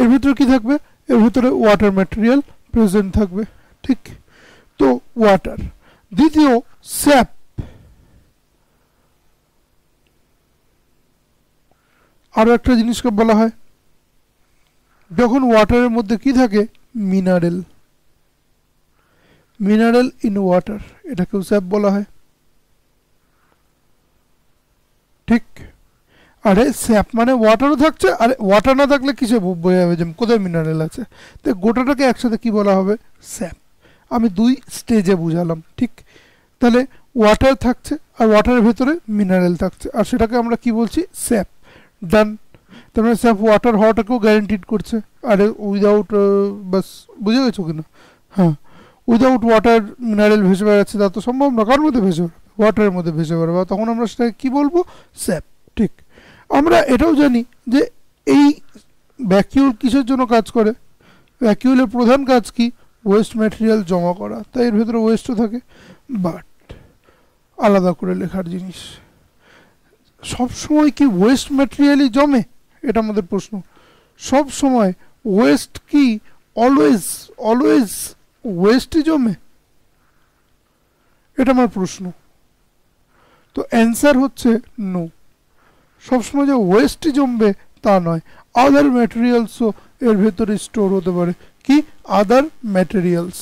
এর ভেতরে কি থাকবে এর ভেতরে ওয়াটার ম্যাটেরিয়াল প্রেজেন্ট থাকবে ঠিক তো ওয়াটার দ্বিতীয় স্যাপ আরও একটা জিনিসকে বলা হয় যখন ওয়াটারের মধ্যে কি থাকে মিনারেল মিনারেল ইন ওয়াটার এটাকেও স্যাপ বলা হয় ঠিক আরে স্যাপ মানে ওয়াটারও থাকছে আর ওয়াটার না থাকলে কিসে বোঝা যাবে যে কোথায় মিনারেল আছে তো গোটাটাকে একসাথে কি বলা হবে স্যাপ আমি দুই স্টেজে বুঝালাম ঠিক তাহলে ওয়াটার থাকছে আর ওয়াটারের ভেতরে মিনারেল থাকছে আর সেটাকে আমরা কি বলছি স্যাপ ডান তার মানে স্যাপ ওয়াটার হওয়াটাকেও গ্যারেন্টিড করছে আরে উইদাউট বাস বুঝে গেছো কিনা হ্যাঁ উইদাউট ওয়াটার মিনারেল ভেসে বেড়াচ্ছে তা তো সম্ভব না কার মধ্যে ভেসে ওয়াটারের মধ্যে ভেসে বেড়াবে তখন আমরা সেটাকে কী বলবো স্যাপ ঠিক আমরা এটাও জানি যে এই ভ্যাকিউল কিসের জন্য কাজ করে ভ্যাকিউলের প্রধান কাজ কি ওয়েস্ট ম্যাটেরিয়াল জমা করা তাই এর ভেতরে ওয়েস্টও থাকে বাট আলাদা করে লেখার জিনিস সব সময় কি ওয়েস্ট ম্যাটেরিয়ালই জমে এটা আমাদের প্রশ্ন সব সময় ওয়েস্ট কি অলওয়েজ অলওয়েজ ওয়েস্টে জমে এটা আমার প্রশ্ন তো অ্যান্সার হচ্ছে নো সবসময় যে ওয়েস্টই জমবে তা নয় আদার ম্যাটেরিয়ালসও এর ভেতরে স্টোর হতে পারে কি আদার ম্যাটেরিয়ালস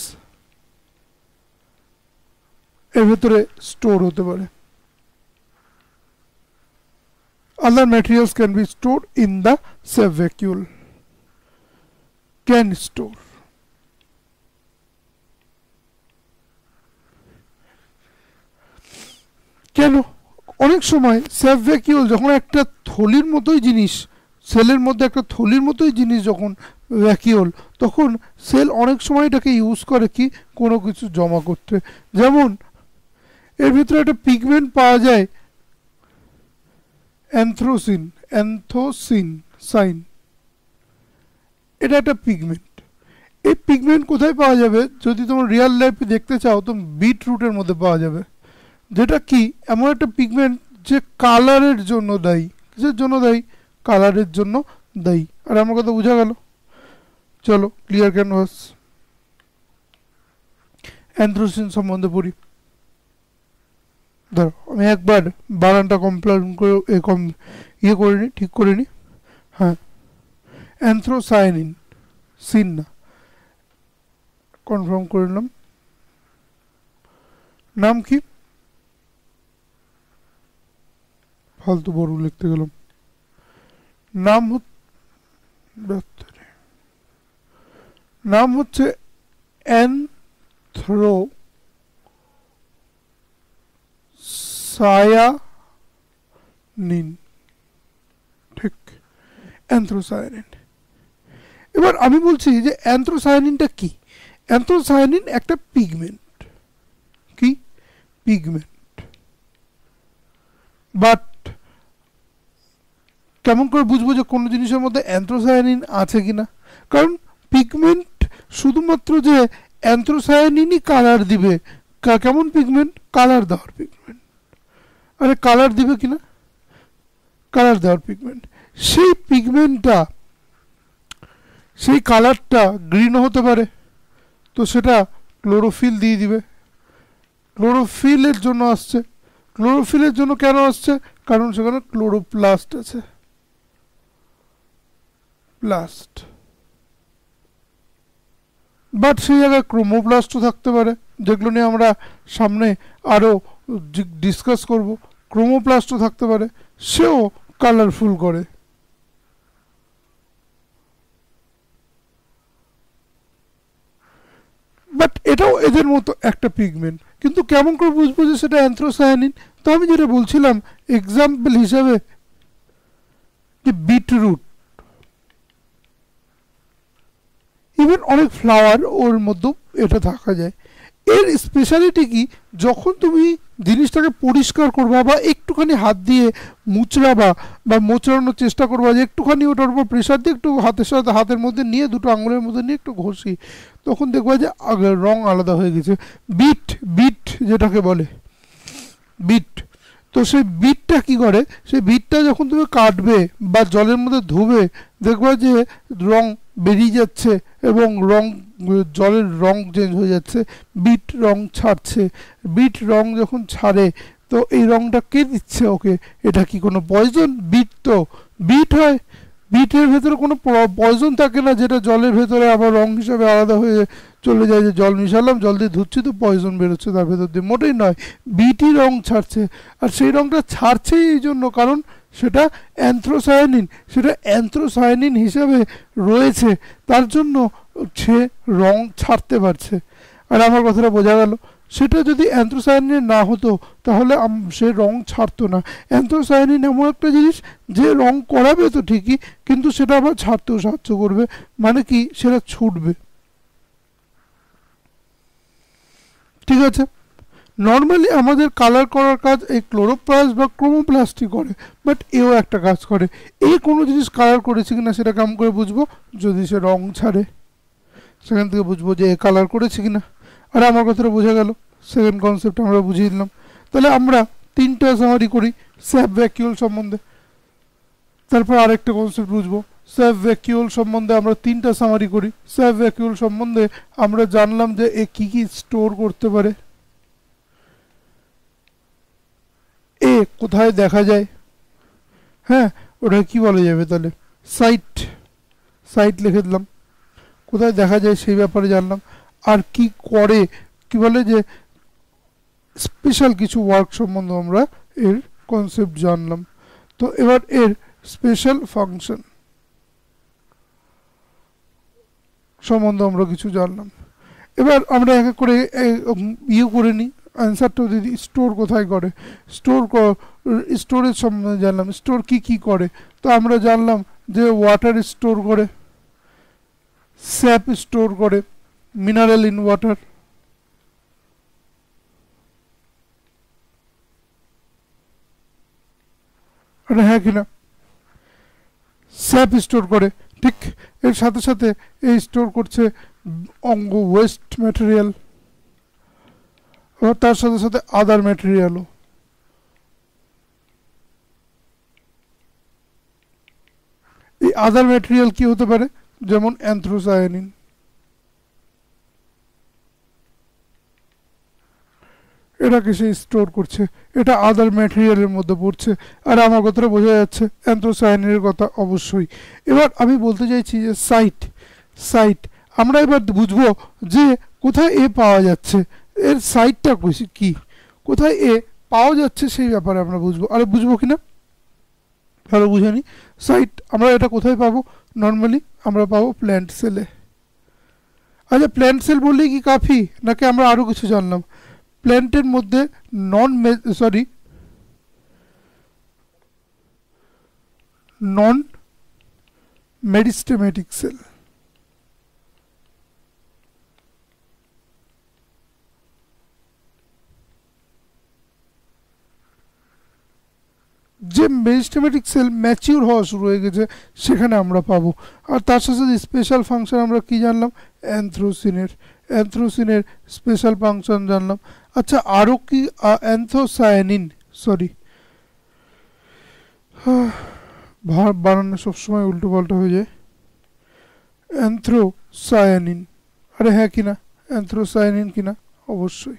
এর ভেতরে স্টোর হতে পারে other materials can be store in the sub vacuole can store কেন অনেক সময় সেফ ভ্যাকিউল যখন একটা থলির মতোই জিনিস সেলের মধ্যে একটা থলির মতোই জিনিস যখন ভ্যাকিউল তখন সেল অনেক সময় এটাকে ইউজ করে কি কোনো কিছু জমা করতে যেমন এর ভিতরে একটা পিগমেন্ট পাওয়া যায় অ্যান্থ্রোসিন অ্যান্থোসিন সাইন এটা একটা পিগমেন্ট এই পিগমেন্ট কোথায় পাওয়া যাবে যদি তোমার রিয়াল লাইফে দেখতে চাও তো বিট রুটের মধ্যে পাওয়া যাবে যেটা কি এমন একটা পিগমেন্ট যে কালারের জন্য দায়ী কিসের জন্য দায়ী কালারের জন্য দায়ী আর আমার কথা বোঝা গেল চলো ক্লিয়ার ক্যানভাস অ্যান্থ্রোসিন সম্বন্ধে পড়ি ধরো আমি একবার বাগানটা কমপ্লেন করে এ কম ইয়ে করে নিই ঠিক করে নিই হ্যাঁ অ্যান্থ্রোসায়নিন সিন না কনফার্ম করে নিলাম নাম কি ফালতু বড় লিখতে গেলাম নাম নাম হচ্ছে অ্যানথ্রো সায়ানিন ঠিক অ্যান্থ্রোসায়ানিন এবার আমি বলছি যে অ্যান্থ্রোসায়ানিনটা কি অ্যান্থ্রোসায়ানিন একটা পিগমেন্ট কি পিগমেন্ট বাট কেমন করে বুঝবো যে কোনো জিনিসের মধ্যে অ্যান্থ্রোসায়ানিন আছে কি না কারণ পিগমেন্ট শুধুমাত্র যে অ্যান্থ্রোসায়ানিনই কালার দিবে কেমন পিগমেন্ট কালার দেওয়ার পিগমেন্ট আরে কালার দিবে কি না কালার দেওয়ার পিগমেন্ট সেই পিগমেন্টটা সেই কালারটা গ্রিনও হতে পারে তো সেটা ক্লোরোফিল দিয়ে দিবে ক্লোরোফিলের জন্য আসছে ক্লোরোফিলের জন্য কেন আসছে কারণ সেখানে ক্লোরোপ্লাস্ট আছে ক্রোমোপ্লাস্ট বাট সেই জায়গায় ক্রোমোপ্লাস্টও থাকতে পারে যেগুলো নিয়ে আমরা সামনে আরও ডিসকাস করব ক্রোমোপ্লাস্টও থাকতে পারে সেও কালারফুল করে বাট এটাও এদের মতো একটা পিগমেন্ট কিন্তু কেমন করে বুঝবো যে সেটা অ্যান্থ্রোসায়ানিন তো আমি যেটা বলছিলাম এক্সাম্পল হিসাবে যে বিটরুট ইভেন অনেক ফ্লাওয়ার ওর মধ্যেও এটা থাকা যায় এর স্পেশালিটি কি যখন তুমি জিনিসটাকে পরিষ্কার করবা বা একটুখানি হাত দিয়ে মুচড়াবা বা মোচড়ানোর চেষ্টা করবা যে একটুখানি ওটার উপর প্রেশার দিয়ে একটু হাতের সাথে হাতের মধ্যে নিয়ে দুটো আঙুলের মধ্যে নিয়ে একটু ঘষি তখন দেখবা যে রং আলাদা হয়ে গেছে বিট বিট যেটাকে বলে বিট তো সেই বিটটা কি করে সেই বিটটা যখন তুমি কাটবে বা জলের মধ্যে ধুবে দেখবো যে রং বেরিয়ে যাচ্ছে এবং রং জলের রং চেঞ্জ হয়ে যাচ্ছে বিট রং ছাড়ছে বিট রং যখন ছাড়ে তো এই রংটা কে দিচ্ছে ওকে এটা কি কোনো পয়জন বিট তো বিট হয় বিটের ভেতরে কোনো পয়জন থাকে না যেটা জলের ভেতরে আবার রং হিসাবে আলাদা হয়ে চলে যায় যে জল মিশালাম জল দিয়ে ধুচ্ছি তো পয়জন বেরোচ্ছে তার ভেতর দিয়ে মোটেই নয় বিটি রং ছাড়ছে আর সেই রংটা ছাড়ছেই এই জন্য কারণ সেটা অ্যান্থ্রোসায়নিন সেটা অ্যান্থ্রোসায়নিন হিসেবে রয়েছে তার জন্য সে রং ছাড়তে পারছে আর আমার কথাটা বোঝা গেল সেটা যদি অ্যান্থ্রোসায়নিন না হতো তাহলে সে রং ছাড়তো না অ্যান্থ্রোসায়নিন এমন একটা জিনিস যে রং করাবে তো ঠিকই কিন্তু সেটা আবার ছাড়তেও সাহায্য করবে মানে কি সেটা ছুটবে ঠিক আছে নর্মালি আমাদের কালার করার কাজ এই ক্লোরোপ্লাস বা ক্রোমোপ্লাস্টি করে বাট এও একটা কাজ করে এই কোনো জিনিস কালার করেছে কিনা সেটা কেমন করে বুঝবো যদি সে রং ছাড়ে সেখান থেকে বুঝবো যে এ কালার করেছে কিনা আর আমার কথাটা বোঝা গেল সেকেন্ড কনসেপ্ট আমরা বুঝিয়ে দিলাম তাহলে আমরা তিনটা সামারি করি স্যাপ ভ্যাকিউল সম্বন্ধে তারপর আরেকটা কনসেপ্ট বুঝবো স্যাপ ভ্যাকিউল সম্বন্ধে আমরা তিনটা সামারি করি স্যাপ ভ্যাকিউল সম্বন্ধে আমরা জানলাম যে এ কী কী স্টোর করতে পারে কোথায় দেখা যায় হ্যাঁ ওটা কি বলা যাবে তাহলে সাইট সাইট লিখে দিলাম কোথায় দেখা যায় সেই ব্যাপারে জানলাম আর কি করে কি বলে যে স্পেশাল কিছু ওয়ার্ক সম্বন্ধে আমরা এর কনসেপ্ট জানলাম তো এবার এর স্পেশাল ফাংশন সম্বন্ধে আমরা কিছু জানলাম এবার আমরা এক এক করে ইয়ে করে নিই অ্যান্সারটা যদি স্টোর কোথায় করে স্টোর স্টোরেজ সম্বন্ধে জানলাম স্টোর কি কি করে তো আমরা জানলাম যে ওয়াটার স্টোর করে স্যাপ স্টোর করে মিনারেল ইন ওয়াটার হ্যাঁ কিনা স্যাপ স্টোর করে ঠিক এর সাথে সাথে এই স্টোর করছে অঙ্গ ওয়েস্ট ম্যাটেরিয়াল এবার তার সাথে সাথে আদার ম্যাটেরিয়ালও এই আদার ম্যাটেরিয়াল কি হতে পারে যেমন অ্যান্থ্রোসায়নিন এটাকে সে স্টোর করছে এটা আদার ম্যাটেরিয়ালের মধ্যে পড়ছে আর আমার কথাটা বোঝা যাচ্ছে অ্যান্থ্রোসায়নিনের কথা অবশ্যই এবার আমি বলতে চাইছি যে সাইট সাইট আমরা এবার বুঝবো যে কোথায় এ পাওয়া যাচ্ছে এর সাইডটা কইছি কি কোথায় এ পাওয়া যাচ্ছে সেই ব্যাপারে আমরা বুঝবো আরে বুঝবো কি না ভালো বুঝে নি সাইট আমরা এটা কোথায় পাবো নর্মালি আমরা পাবো প্ল্যান্ট সেলে আচ্ছা প্ল্যান্ট সেল বললেই কি কাফি নাকি আমরা আরও কিছু জানলাম প্ল্যান্টের মধ্যে নন সরি নন মেডিস্টেমেটিক সেল যে মেজিস্টেমেটিক সেল ম্যাচিউর হওয়া শুরু হয়ে গেছে সেখানে আমরা পাবো আর তার সাথে সাথে স্পেশাল ফাংশন আমরা কি জানলাম অ্যান্থ্রোসিনের অ্যান্থ্রোসিনের স্পেশাল ফাংশন জানলাম আচ্ছা আরও কি অ্যান্থোসায়ানিন সরি বানানো সবসময় উল্টো পাল্টা হয়ে যায় অ্যান্থ্রোসায়ানিন আরে হ্যাঁ কিনা অ্যান্থ্রোসায়ানিন কিনা অবশ্যই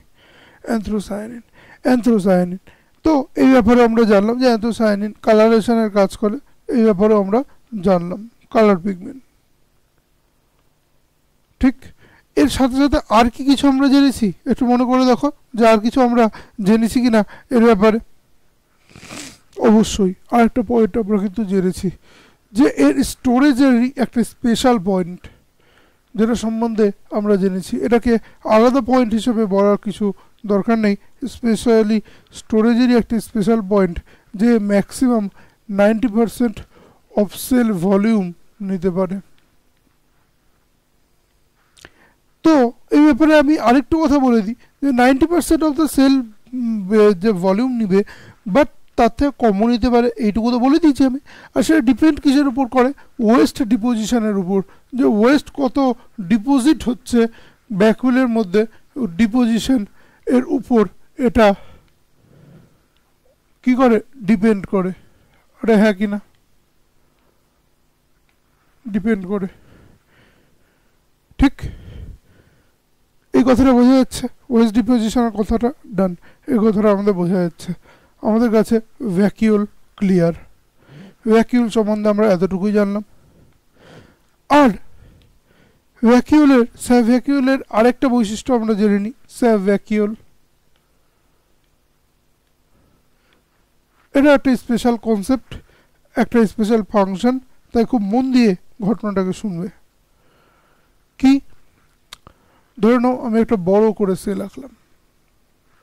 অ্যান্থ্রোসায়ানিন অ্যান্থ্রোসায়ানিন তো এই ব্যাপারে আমরা জানলাম যে এত সায়ানিন কালারেশনের কাজ করে এই ব্যাপারে আমরা জানলাম কালার পিগমেন্ট ঠিক এর সাথে সাথে আর কি কিছু আমরা জেনেছি একটু মনে করে দেখো যে আর কিছু আমরা জেনেছি কি না এর ব্যাপারে অবশ্যই আর একটা পয়েন্ট আমরা কিন্তু জেনেছি যে এর স্টোরেজের একটা স্পেশাল পয়েন্ট যেটা সম্বন্ধে আমরা জেনেছি এটাকে আলাদা পয়েন্ট হিসেবে বলার কিছু দরকার নেই স্পেশালি স্টোরেজেরই একটি স্পেশাল পয়েন্ট যে maximum ninety percent of cell volume নিতে পারে তো এই ব্যাপারে আমি আরেকটু কথা বলে দিই যে ninety percent of the cell যে ভলিউম নিবে বাট তার থেকে কমও নিতে পারে এইটুকু তো বলে দিয়েছি আমি আর সেটা ডিপেন্ড কিসের উপর করে ওয়েস্ট ডিপোজিশনের উপর যে ওয়েস্ট কত ডিপোজিট হচ্ছে ব্যাকুলের মধ্যে ডিপোজিশন এর উপর এটা কি করে ডিপেন্ড করে আরে হ্যাঁ কি না ডিপেন্ড করে ঠিক এই কথাটা বোঝা যাচ্ছে ওয়েস্ট ডিপোজিশনের কথাটা ডান এই কথাটা আমাদের বোঝা যাচ্ছে আমাদের কাছে ভ্যাকিউল ক্লিয়ার ভ্যাকিউল সম্বন্ধে আমরা এতটুকুই জানলাম আর ভ্যাকিউলের স্যার ভ্যাকিউলের আরেকটা বৈশিষ্ট্য আমরা জেনে নিই স্যার ভ্যাকিউল এটা একটা স্পেশাল কনসেপ্ট একটা স্পেশাল ফাংশন তাই খুব মন দিয়ে ঘটনাটাকে শুনবে কি ধরে নাও আমি একটা বড় করে সেল আঁকলাম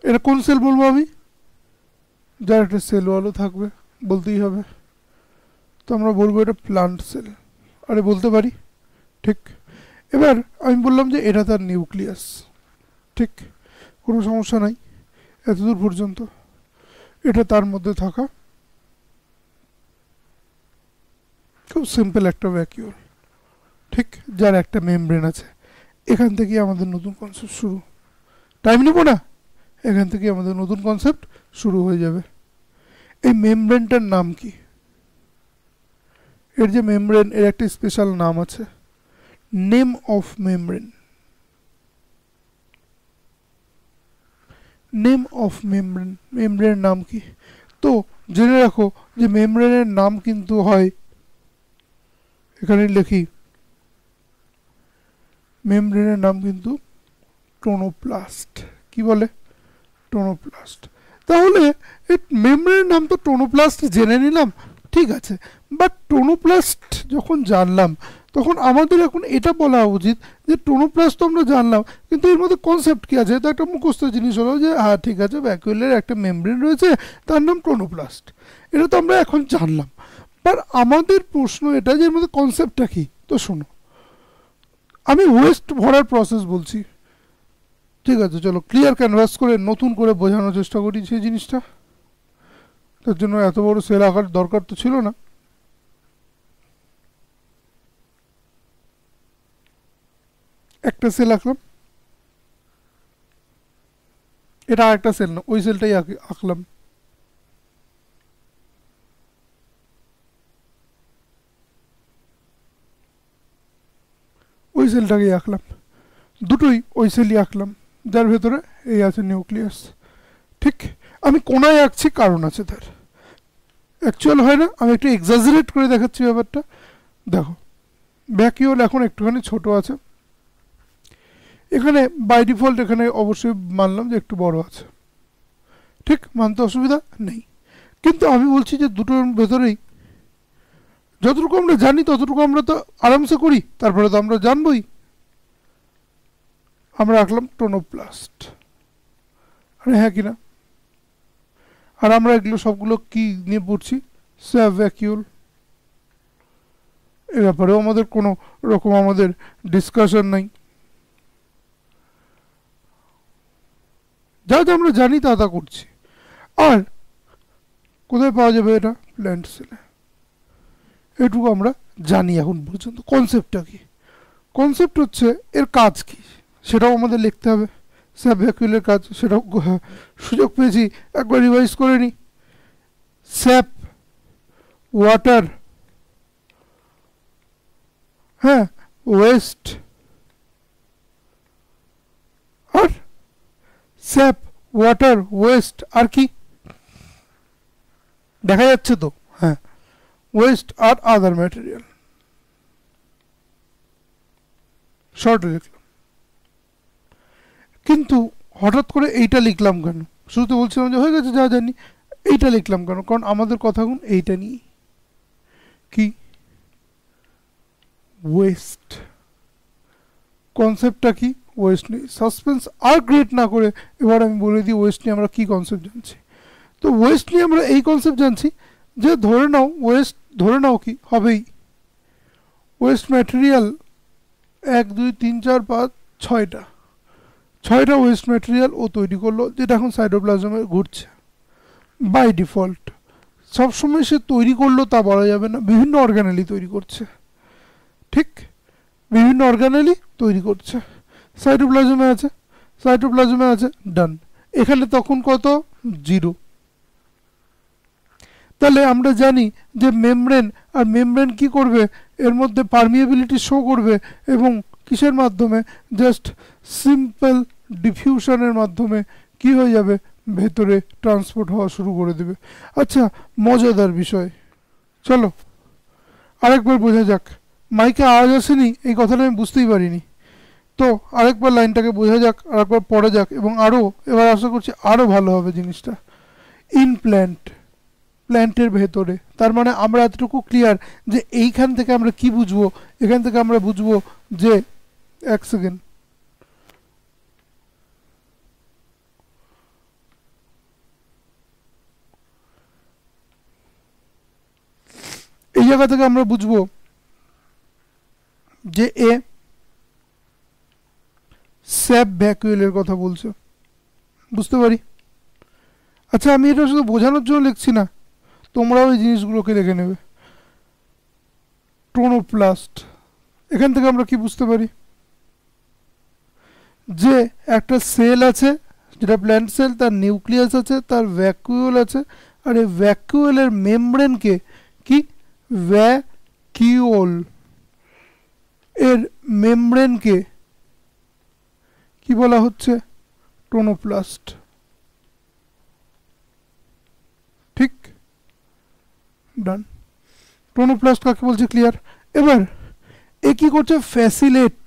এটা কোন সেল বলবো আমি যার একটা সেল ওয়ালও থাকবে বলতেই হবে তো আমরা বলবো এটা প্লান্ট সেল আরে বলতে পারি ঠিক এবার আমি বললাম যে এটা তার নিউক্লিয়াস ঠিক কোনো সমস্যা নাই এতদূর পর্যন্ত এটা তার মধ্যে থাকা খুব সিম্পল একটা ভ্যাকিউল ঠিক যার একটা মেমব্রেন আছে এখান থেকেই আমাদের নতুন কনসেপ্ট শুরু টাইম নেব না এখান থেকে আমাদের নতুন কনসেপ্ট শুরু হয়ে যাবে এই মেমব্রেনটার নাম কি এর যে মেমব্রেন এর একটা স্পেশাল নাম আছে name of membrane name of membrane মেমব্রেনের নাম কি তো জেনে রাখো যে মেমব্রেনের নাম কিন্তু হয় এখানে লিখি মেমব্রেনের নাম কিন্তু টোনোপ্লাস্ট কি বলে টোনোপ্লাস্ট তাহলে মেমব্রেনের নাম তো টোনোপ্লাস্ট জেনে নিলাম ঠিক আছে বাট টোনোপ্লাস্ট যখন জানলাম তখন আমাদের এখন এটা বলা উচিত যে টোনোপ্লাস তো আমরা জানলাম কিন্তু এর মধ্যে কনসেপ্ট কী আছে এটা একটা মুখস্থ জিনিস হলো যে হ্যাঁ ঠিক আছে ভ্যাকুয়েলের একটা মেমব্রেন রয়েছে তার নাম টোনোপ্লাস্ট এটা তো আমরা এখন জানলাম বাট আমাদের প্রশ্ন এটা যে এর মধ্যে কনসেপ্টটা কী তো শোনো আমি ওয়েস্ট ভরার প্রসেস বলছি ঠিক আছে চলো ক্লিয়ার ক্যানভাস করে নতুন করে বোঝানোর চেষ্টা করি সেই জিনিসটা তার জন্য এত বড় সেল আঁকার দরকার তো ছিল না একটা সেল আঁকলাম এটা আর একটা সেল না ওই সেলটাই আঁকলাম ওই সেলটাকেই আঁকলাম দুটোই ওই সেলই আঁকলাম যার ভেতরে এই আছে নিউক্লিয়াস ঠিক আমি কোনায় আঁকছি কারণ আছে তার অ্যাকচুয়াল হয় না আমি একটু এক্সাজারেট করে দেখাচ্ছি ব্যাপারটা দেখো ভ্যাকিউল এখন একটুখানি ছোট আছে এখানে বাই ডিফল্ট এখানে অবশ্যই মানলাম যে একটু বড় আছে ঠিক মানতে অসুবিধা নেই কিন্তু আমি বলছি যে দুটোর ভেতরেই যতটুকু আমরা জানি ততটুকু আমরা তো আরামসে করি তারপরে তো আমরা জানবই আমরা রাখলাম টোনোপ্লাস্ট আরে হ্যাঁ কিনা আর আমরা এগুলো সবগুলো কি নিয়ে পড়ছি স্যাভ ভ্যাকিউল এ ব্যাপারেও আমাদের কোনো রকম আমাদের ডিসকাশন নাই যা যা আমরা জানি তা তা করছি আর কোথায় পাওয়া যাবে এটা ল্যান্ড সেলে এটুকু আমরা জানি এখন পর্যন্ত কনসেপ্টটা কি কনসেপ্ট হচ্ছে এর কাজ কি সেটাও আমাদের লিখতে হবে স্যাব ভ্যাকুইলের কাজ সেটাও সুযোগ পেয়েছি একবার রিভাইজ করে নিই স্যাপ ওয়াটার হ্যাঁ ওয়েস্ট আর স্যাপ ওয়াটার ওয়েস্ট আর কি দেখা যাচ্ছে তো হ্যাঁ ওয়েস্ট আর আদার ম্যাটেরিয়াল শর্ট লিখলাম কিন্তু হঠাৎ করে এইটা লিখলাম কেন শুরুতে বলছিলাম যে হয়ে গেছে যা জানি এইটা লিখলাম কেন কারণ আমাদের কথাগুন এইটা নিয়ে কি ওয়েস্ট কনসেপ্টটা কি ওয়েস্ট নিয়ে সাসপেন্স আর ক্রিয়েট না করে এবার আমি বলে দিই ওয়েস্ট নিয়ে আমরা কী কনসেপ্ট জানছি তো ওয়েস্ট নিয়ে আমরা এই কনসেপ্ট জানছি যে ধরে নাও ওয়েস্ট ধরে নাও কি হবেই ওয়েস্ট ম্যাটেরিয়াল এক দুই তিন চার পাঁচ ছয়টা ছয়টা ওয়েস্ট ম্যাটেরিয়াল ও তৈরি করলো যেটা এখন সাইডোপ্লাজমে ঘুরছে বাই ডিফল্ট সবসময় সে তৈরি করলো তা বলা যাবে না বিভিন্ন অর্গানেলি তৈরি করছে ঠিক বিভিন্ন অর্গানেলি তৈরি করছে সাইটোপ্লাজমে আছে সাইটোপ্লাজমে আছে ডান এখানে তখন কত জিরো তাহলে আমরা জানি যে মেমব্রেন আর মেমব্রেন কি করবে এর মধ্যে পারমিয়েবিলিটি শো করবে এবং কিসের মাধ্যমে জাস্ট সিম্পল ডিফিউশনের মাধ্যমে কি হয়ে যাবে ভেতরে ট্রান্সপোর্ট হওয়া শুরু করে দেবে আচ্ছা মজাদার বিষয় চলো আরেকবার বোঝা যাক মাইকে আওয়াজ আসেনি এই কথাটা আমি বুঝতেই পারিনি তো আরেকবার লাইনটাকে বোঝা যাক আরেকবার পড়ে যাক এবং আরও এবার আশা করছি আরও ভালো হবে জিনিসটা ইন প্ল্যান্ট প্ল্যান্টের ভেতরে তার মানে আমরা এতটুকু ক্লিয়ার যে এইখান থেকে আমরা কি বুঝবো এখান থেকে আমরা বুঝবো যে এক সেকেন্ড এই জায়গা থেকে আমরা বুঝবো যে এ স্যাপ ভ্যাকুয়েলের কথা বলছো বুঝতে পারি আচ্ছা আমি এটা শুধু বোঝানোর জন্য লিখছি না তোমরাও এই জিনিসগুলোকে দেখে নেবে টোনোপ্লাস্ট এখান থেকে আমরা কি বুঝতে পারি যে একটা সেল আছে যেটা প্ল্যান্ট সেল তার নিউক্লিয়াস আছে তার ভ্যাকুয়েল আছে আর এই ভ্যাকুয়েলের মেমব্রেনকে কি ভ্যাকিউল এর মেমব্রেনকে কি বলা হচ্ছে টোনোপ্লাস্ট ঠিক ডান টোনোপ্লাস্ট কাকে বলছে ক্লিয়ার এবার এ কি করছে ফ্যাসিলেট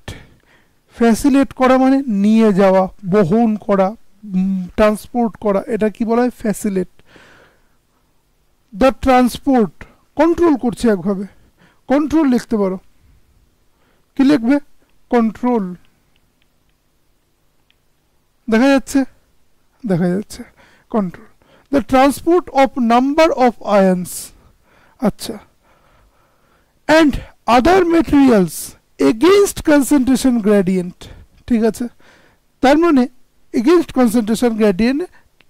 ফ্যাসিলেট করা মানে নিয়ে যাওয়া বহন করা ট্রান্সপোর্ট করা এটা কি বলা হয় ফ্যাসিলেট দ্য ট্রান্সপোর্ট কন্ট্রোল করছে একভাবে কন্ট্রোল লিখতে পারো কি লিখবে কন্ট্রোল দেখা যাচ্ছে দেখা যাচ্ছে control the transport of number of ions আচ্ছা and other materials against concentration gradient ঠিক আছে তার মানে এগেনস্ট কনসেন্ট্রেশন গ্র্যাডিয়েন্ট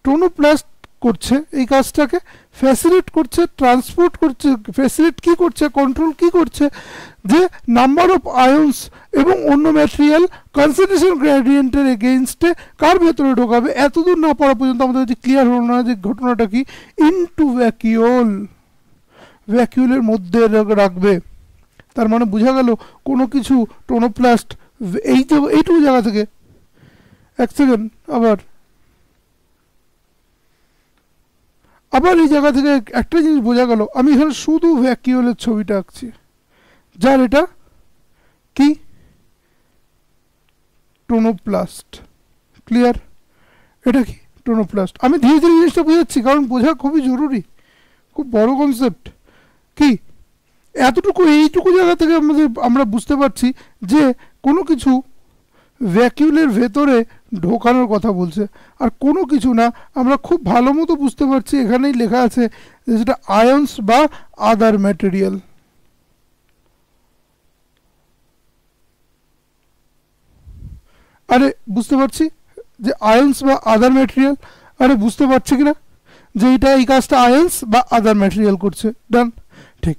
টোনোপ্লাস্ট করছে এই কাজটাকে ফ্যাসিলেট করছে ট্রান্সপোর্ট করছে ফ্যাসিলেট কি করছে কন্ট্রোল কি করছে যে নাম্বার অফ আয়ন্স এবং অন্য ম্যাটেরিয়াল কনসেন্ট্রেশন গ্র্যাডিয়েন্টের এগেনস্টে কার ভেতরে ঢোকাবে এতদূর না পড়া পর্যন্ত আমাদের যে ক্লিয়ার হলো না যে ঘটনাটা কি ইনটু ভ্যাকিউল ভ্যাকিউলের মধ্যে রাখবে তার মানে বোঝা গেল কোনো কিছু টোনোপ্লাস্ট এই যে এইটুকু জায়গা থেকে এক সেকেন্ড আবার আবার এই জায়গা থেকে একটা জিনিস বোঝা গেল আমি এখানে শুধু ভ্যাকিউলের ছবিটা আঁকছি যার এটা কি টোনোপ্লাস্ট ক্লিয়ার এটা কি টোনোপ্লাস্ট আমি ধীরে ধীরে জিনিসটা বোঝাচ্ছি কারণ বোঝা খুবই জরুরি খুব বড় কনসেপ্ট কি এতটুকু এইটুকু জায়গা থেকে আমাদের আমরা বুঝতে পারছি যে কোনো কিছু ভ্যাকিউলের ভেতরে ঢোকানোর কথা বলছে আর কোনো কিছু না আমরা খুব ভালো মতো বুঝতে পারছি এখানেই লেখা আছে যে সেটা আয়ন্স বা আদার ম্যাটেরিয়াল আরে বুঝতে পারছি যে আয়ন্স বা আদার ম্যাটেরিয়াল আরে বুঝতে পারছি কিনা যে এটা এই কাজটা আয়ন্স বা আদার ম্যাটেরিয়াল করছে ডান ঠিক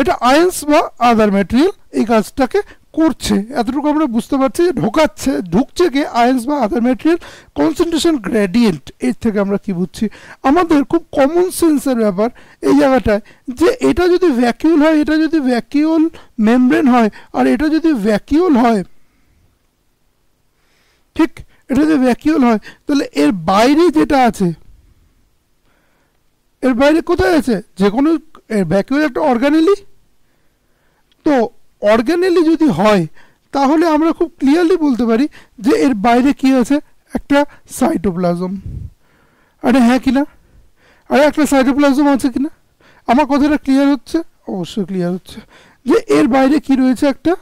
এটা আয়ন্স বা আদার ম্যাটেরিয়াল এই কাজটাকে করছে এতটুকু আমরা বুঝতে পারছি যে ঢোকাচ্ছে ঢুকছে কি আয়েন্স বা আদার ম্যাটেরিয়াল কনসেন্ট্রেশন গ্র্যাডিয়েন্ট এর থেকে আমরা কি বুঝছি আমাদের খুব কমন সেন্সের ব্যাপার এই জায়গাটায় যে এটা যদি ভ্যাকিউল হয় এটা যদি ভ্যাকিউল মেমব্রেন হয় আর এটা যদি ভ্যাকিউল হয় ঠিক এটা যদি ভ্যাকিউল হয় তাহলে এর বাইরে যেটা আছে এর বাইরে কোথায় আছে যে কোনো ভ্যাকিউল একটা অর্গানেলি তো অর্গানেলি যদি হয় তাহলে আমরা খুব ক্লিয়ারলি বলতে পারি যে এর বাইরে কি আছে একটা সাইটোপ্লাজম আরে হ্যাঁ কিনা আরে একটা সাইটোপ্লাজম আছে কিনা আমার কথাটা ক্লিয়ার হচ্ছে অবশ্যই ক্লিয়ার হচ্ছে যে এর বাইরে কি রয়েছে একটা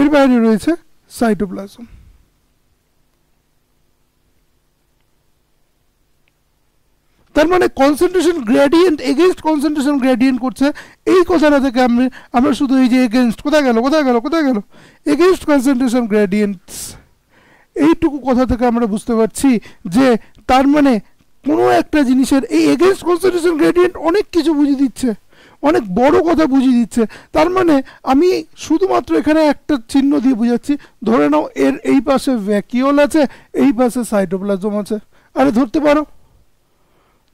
এর বাইরে রয়েছে সাইটোপ্লাজম তার মানে concentration gradient against concentration gradient করছে এই কথাটা থেকে আমি আমরা শুধু এই যে এগেনস্ট কোথায় গেল কোথায় গেল কোথায় গেল এগেনস্ট কনসেন্ট্রেশন গ্রেডিয়েন্ট এইটুকু কথা থেকে আমরা বুঝতে পারছি যে তার মানে কোনো একটা জিনিসের এই এগেনস্ট কনসেন্ট্রেশন গ্রেডিয়েন্ট অনেক কিছু বুঝিয়ে দিচ্ছে অনেক বড় কথা বুঝিয়ে দিচ্ছে তার মানে আমি শুধুমাত্র এখানে একটা চিহ্ন দিয়ে বুঝাচ্ছি ধরে নাও এর এই পাশে ভ্যাকিওল আছে এই পাশে সাইটোপ্লাজম আছে আরে ধরতে পারো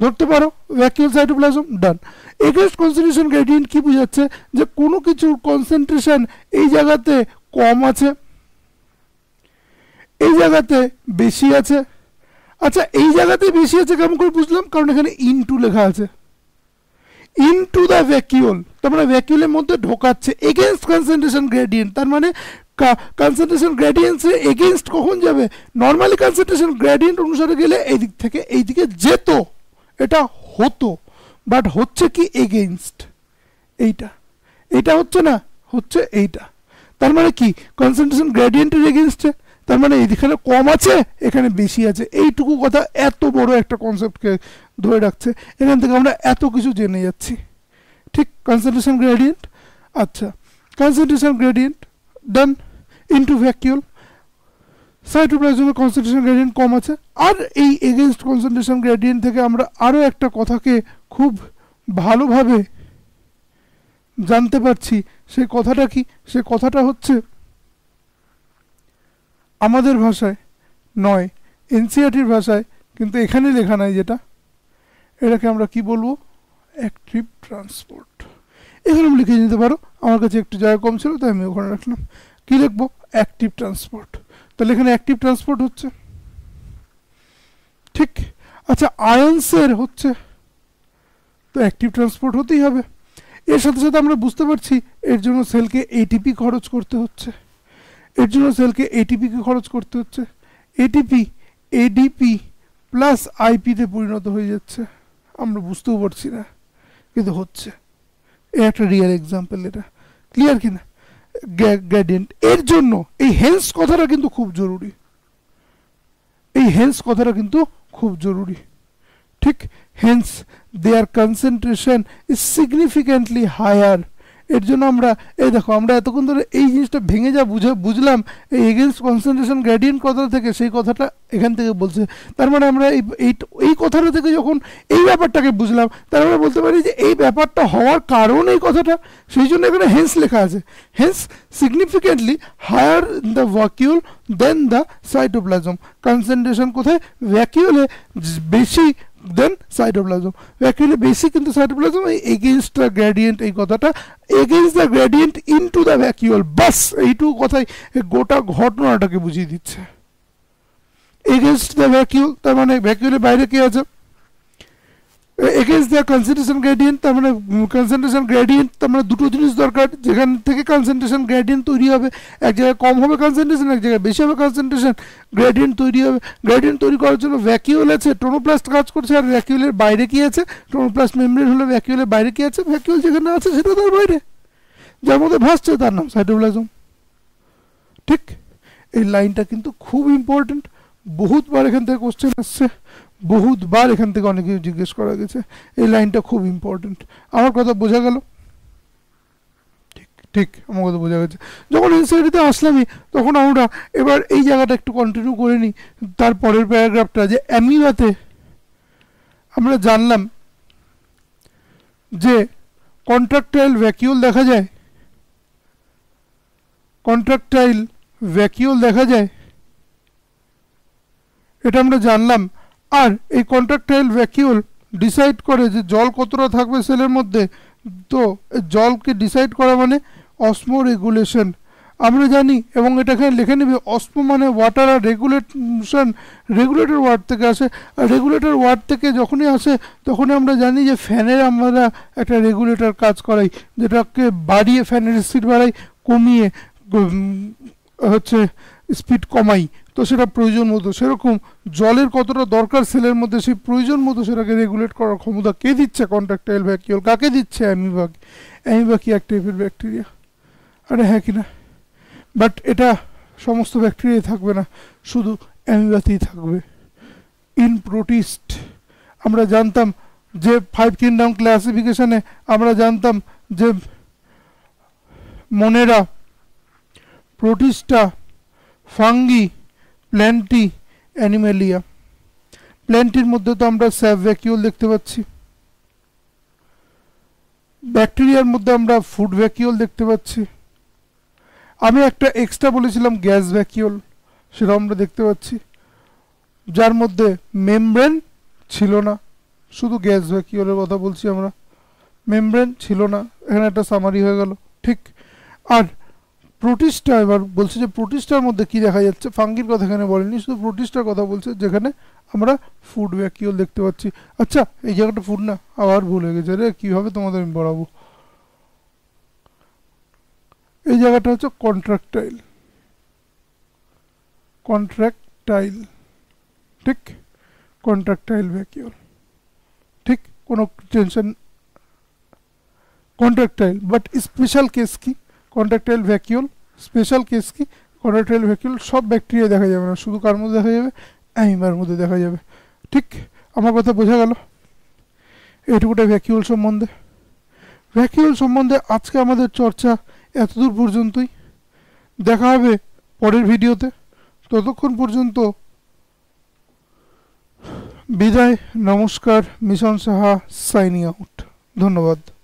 ধরতে পারো vacuole cytoplasm done against concentration gradient কি বোঝাচ্ছে যে কোনো কিছুর কনসেন্ট্রেশন এই জায়গাতে কম আছে এই জায়গাতে বেশি আছে আচ্ছা এই জায়গাতে বেশি আছে কেমন করে বুঝলাম কারণ এখানে ইনটু লেখা আছে ইনটু দ্য ভ্যাকিউল তার মানে ভ্যাকিউলের মধ্যে ঢোকাচ্ছে এগেনস্ট কনসেন্ট্রেশন গ্রেডিয়েন্ট তার মানে কনসেন্ট্রেশন গ্রেডিয়েন্সের এগেনস্ট কখন যাবে নর্মালি কনসেন্ট্রেশন গ্রেডিয়েন্ট অনুসারে গেলে এই দিক থেকে এই দিকে যেত এটা হতো বাট হচ্ছে কি এগেইনস্ট এইটা এটা হচ্ছে না হচ্ছে এইটা তার মানে কি কনসেন্ট্রেশন গ্র্যাডিয়েন্টের এগেনস্টে তার মানে এখানে কম আছে এখানে বেশি আছে এইটুকু কথা এত বড় একটা কনসেপ্টকে ধরে রাখছে এখান থেকে আমরা এত কিছু জেনে যাচ্ছি ঠিক কনসেন্ট্রেশন গ্র্যাডিয়েন্ট আচ্ছা concentration gradient done into vacuole সাইটোপ্লাজমে কনসেন্ট্রেশন গ্রেডিয়েন্ট কম আছে আর এই এগেনস্ট কনসেন্ট্রেশন গ্রেডিয়েন্ট থেকে আমরা আরও একটা কথাকে খুব ভালোভাবে জানতে পারছি সে কথাটা কি সে কথাটা হচ্ছে আমাদের ভাষায় নয় এনসিআরটির e ভাষায় কিন্তু এখানে লেখা নাই যেটা এটাকে আমরা কি বলবো অ্যাক্টিভ ট্রান্সপোর্ট এখানে আমি লিখে নিতে পারো আমার কাছে একটু জায়গা কম ছিল তাই আমি ওখানে রাখলাম কী লিখবো অ্যাক্টিভ ট্রান্সপোর্ট তাহলে এখানে অ্যাক্টিভ ট্রান্সপোর্ট হচ্ছে ঠিক আচ্ছা আয়ন্সের হচ্ছে তো অ্যাক্টিভ ট্রান্সপোর্ট হতেই হবে এর সাথে সাথে আমরা বুঝতে পারছি এর জন্য সেলকে এটিপি খরচ করতে হচ্ছে এর জন্য সেলকে এটিপিকে খরচ করতে হচ্ছে এটিপি এডিপি প্লাস আইপিতে পরিণত হয়ে যাচ্ছে আমরা বুঝতেও পারছি না কিন্তু হচ্ছে এ একটা রিয়েল এক্সাম্পল এটা ক্লিয়ার কিনা গ্রেডিয়েন্ট এর জন্য এই হেন্স কথাটা কিন্তু খুব জরুরি এই হেন্স কথাটা কিন্তু খুব জরুরি ঠিক hence there concentration is significantly higher এর জন্য আমরা এই দেখো আমরা এতক্ষণ ধরে এই জিনিসটা ভেঙে যা বুঝে বুঝলাম এই এগেনস্ট কনসেন্ট্রেশন গ্রেডিয়েন্ট কথা থেকে সেই কথাটা এখান থেকে বলছে তার মানে আমরা এই এই কথাটা থেকে যখন এই ব্যাপারটাকে বুঝলাম তার আমরা মানে বলতে পারি যে এই ব্যাপারটা হওয়ার কারণ এই কথাটা সেই জন্য এখানে হেন্স লেখা আছে hence significantly higher the vacuole than the cytoplasm concentration কোথায় ভ্যাকিউলে বেশি দেন সাইটোপ্লাজম অ্যাকচুয়ালি বেসিক কিন্তু সাইটোপ্লাজম এগেইনস্ট দ্য গ্রেডিয়েন্ট এই কথাটা against the gradient into the vacuole বাস এইটুকু কথাই গোটা ঘটনাটাকে বুঝিয়ে দিচ্ছে এগেইনস্ট দ্য ভ্যাকিউল তার মানে ভ্যাকিউলের বাইরে কে আছে এগেনস্ট দেয়ার কনসেন্ট্রেশন গ্রেডিয়েন্ট তার মানে কনসেন্ট্রেশন গ্রেডিয়েন্ট তার মানে দুটো জিনিস দরকার যেখান থেকে কনসেন্ট্রেশন গ্রেডিয়েন্ট তৈরি হবে এক জায়গায় কম হবে কনসেন্ট্রেশন এক জায়গায় বেশি হবে কনসেন্ট্রেশন গ্রেডিয়েন্ট তৈরি হবে গ্রেডিয়েন্ট তৈরি করার জন্য ভ্যাকিউল আছে টোনোপ্লাস্ট কাজ করছে আর ভ্যাকিউলের বাইরে কী আছে টোনোপ্লাস্ট মেমব্রেন হলে ভ্যাকিউলের বাইরে কী আছে ভ্যাকিউল যেখানে আছে সেটা তার বাইরে যার মধ্যে ভাসছে তার নাম সাইটোপ্লাজম ঠিক এই লাইনটা কিন্তু খুব ইম্পর্টেন্ট বহুতবার এখান থেকে কোশ্চেন আসছে বহুতবার এখান থেকে অনেকে জিজ্ঞেস করা গেছে এই লাইনটা খুব ইম্পর্টেন্ট আমার কথা বোঝা গেল ঠিক ঠিক আমার কথা বোঝা গেছে যখন এনসিআরিতে আসলামই তখন আমরা এবার এই জায়গাটা একটু কন্টিনিউ করে নিই তার পরের প্যারাগ্রাফটা যে অ্যামিবাতে আমরা জানলাম যে কন্ট্রাক্টাইল ভ্যাকিউল দেখা যায় কন্ট্রাক্টাইল ভ্যাকিউল দেখা যায় এটা আমরা জানলাম আর এই কন্ট্রাক্টাইল ভ্যাকিউল ডিসাইড করে যে জল কতটা থাকবে সেলের মধ্যে তো জলকে ডিসাইড করা মানে অসমো রেগুলেশন আমরা জানি এবং এটা এখানে লিখে নিবি অস্ম মানে ওয়াটার আর রেগুলেশন রেগুলেটর ওয়ার্ড থেকে আসে আর রেগুলেটর ওয়ার্ড থেকে যখনই আসে তখনই আমরা জানি যে ফ্যানের আমরা একটা রেগুলেটর কাজ করাই যেটাকে বাড়িয়ে ফ্যানের স্পিড বাড়াই কমিয়ে হচ্ছে স্পিড কমাই তো সেটা প্রয়োজন মতো সেরকম জলের কতটা দরকার সেলের মধ্যে সেই প্রয়োজন মতো সেটাকে রেগুলেট করার ক্ষমতা কে দিচ্ছে কন্ট্রাক্টাইল ভ্যাকিউল কাকে দিচ্ছে অ্যামিবাগ অ্যামিবাক এক টাইপের ব্যাকটেরিয়া আরে হ্যাঁ কি না বাট এটা সমস্ত ব্যাকটেরিয়াই থাকবে না শুধু অ্যামিবাতেই থাকবে ইন প্রোটিস্ট আমরা জানতাম যে ফাইভ কিংডম ক্লাসিফিকেশানে আমরা জানতাম যে Monera Protista Fungi Plantae Animalia প্ল্যান্টির মধ্যে তো আমরা স্যাভ ভ্যাকিউল দেখতে পাচ্ছি ব্যাকটেরিয়ার মধ্যে আমরা ফুড ভ্যাকিউল দেখতে পাচ্ছি আমি একটা এক্সট্রা বলেছিলাম গ্যাস ভ্যাকিউল সেটা আমরা দেখতে পাচ্ছি যার মধ্যে মেমব্রেন ছিল না শুধু গ্যাস ভ্যাকিউলের কথা বলছি আমরা মেমব্রেন ছিল না এখানে একটা সামারি হয়ে গেল ঠিক আর প্রোটিস্টা এবার বলছে যে প্রোটিস্টার মধ্যে কি দেখা যাচ্ছে ফাঙ্গির কথা এখানে বলেনি শুধু প্রোটিস্টার কথা বলছে যেখানে আমরা ফুড ভ্যাকিউল দেখতে পাচ্ছি আচ্ছা এই জায়গাটা ফুড না আবার ভুল হয়ে গেছে রে কীভাবে তোমাদের আমি বাড়াবো এই জায়গাটা হচ্ছে কন্ট্রাক্টাইল কন্ট্রাক্টাইল ঠিক কন্ট্রাক্টাইল ভ্যাকিউল ঠিক কোনো tension contractile but special case কি কন্ট্রাক্টাইল ভ্যাকিউল স্পেশাল কেস কি কন্ট্রাক্টাইল ভ্যাকিউল সব ব্যাকটেরিয়া দেখা যাবে না শুধু কার মধ্যে দেখা যাবে অ্যামিমার মধ্যে দেখা যাবে ঠিক আমার কথা বোঝা গেল এটুকুটা ভ্যাকিউল সম্বন্ধে ভ্যাকিউল সম্বন্ধে আজকে আমাদের চর্চা এতদূর পর্যন্তই দেখা হবে পরের ভিডিওতে ততক্ষণ পর্যন্ত বিদায় নমস্কার মিশন সাহা সাইনিং আউট ধন্যবাদ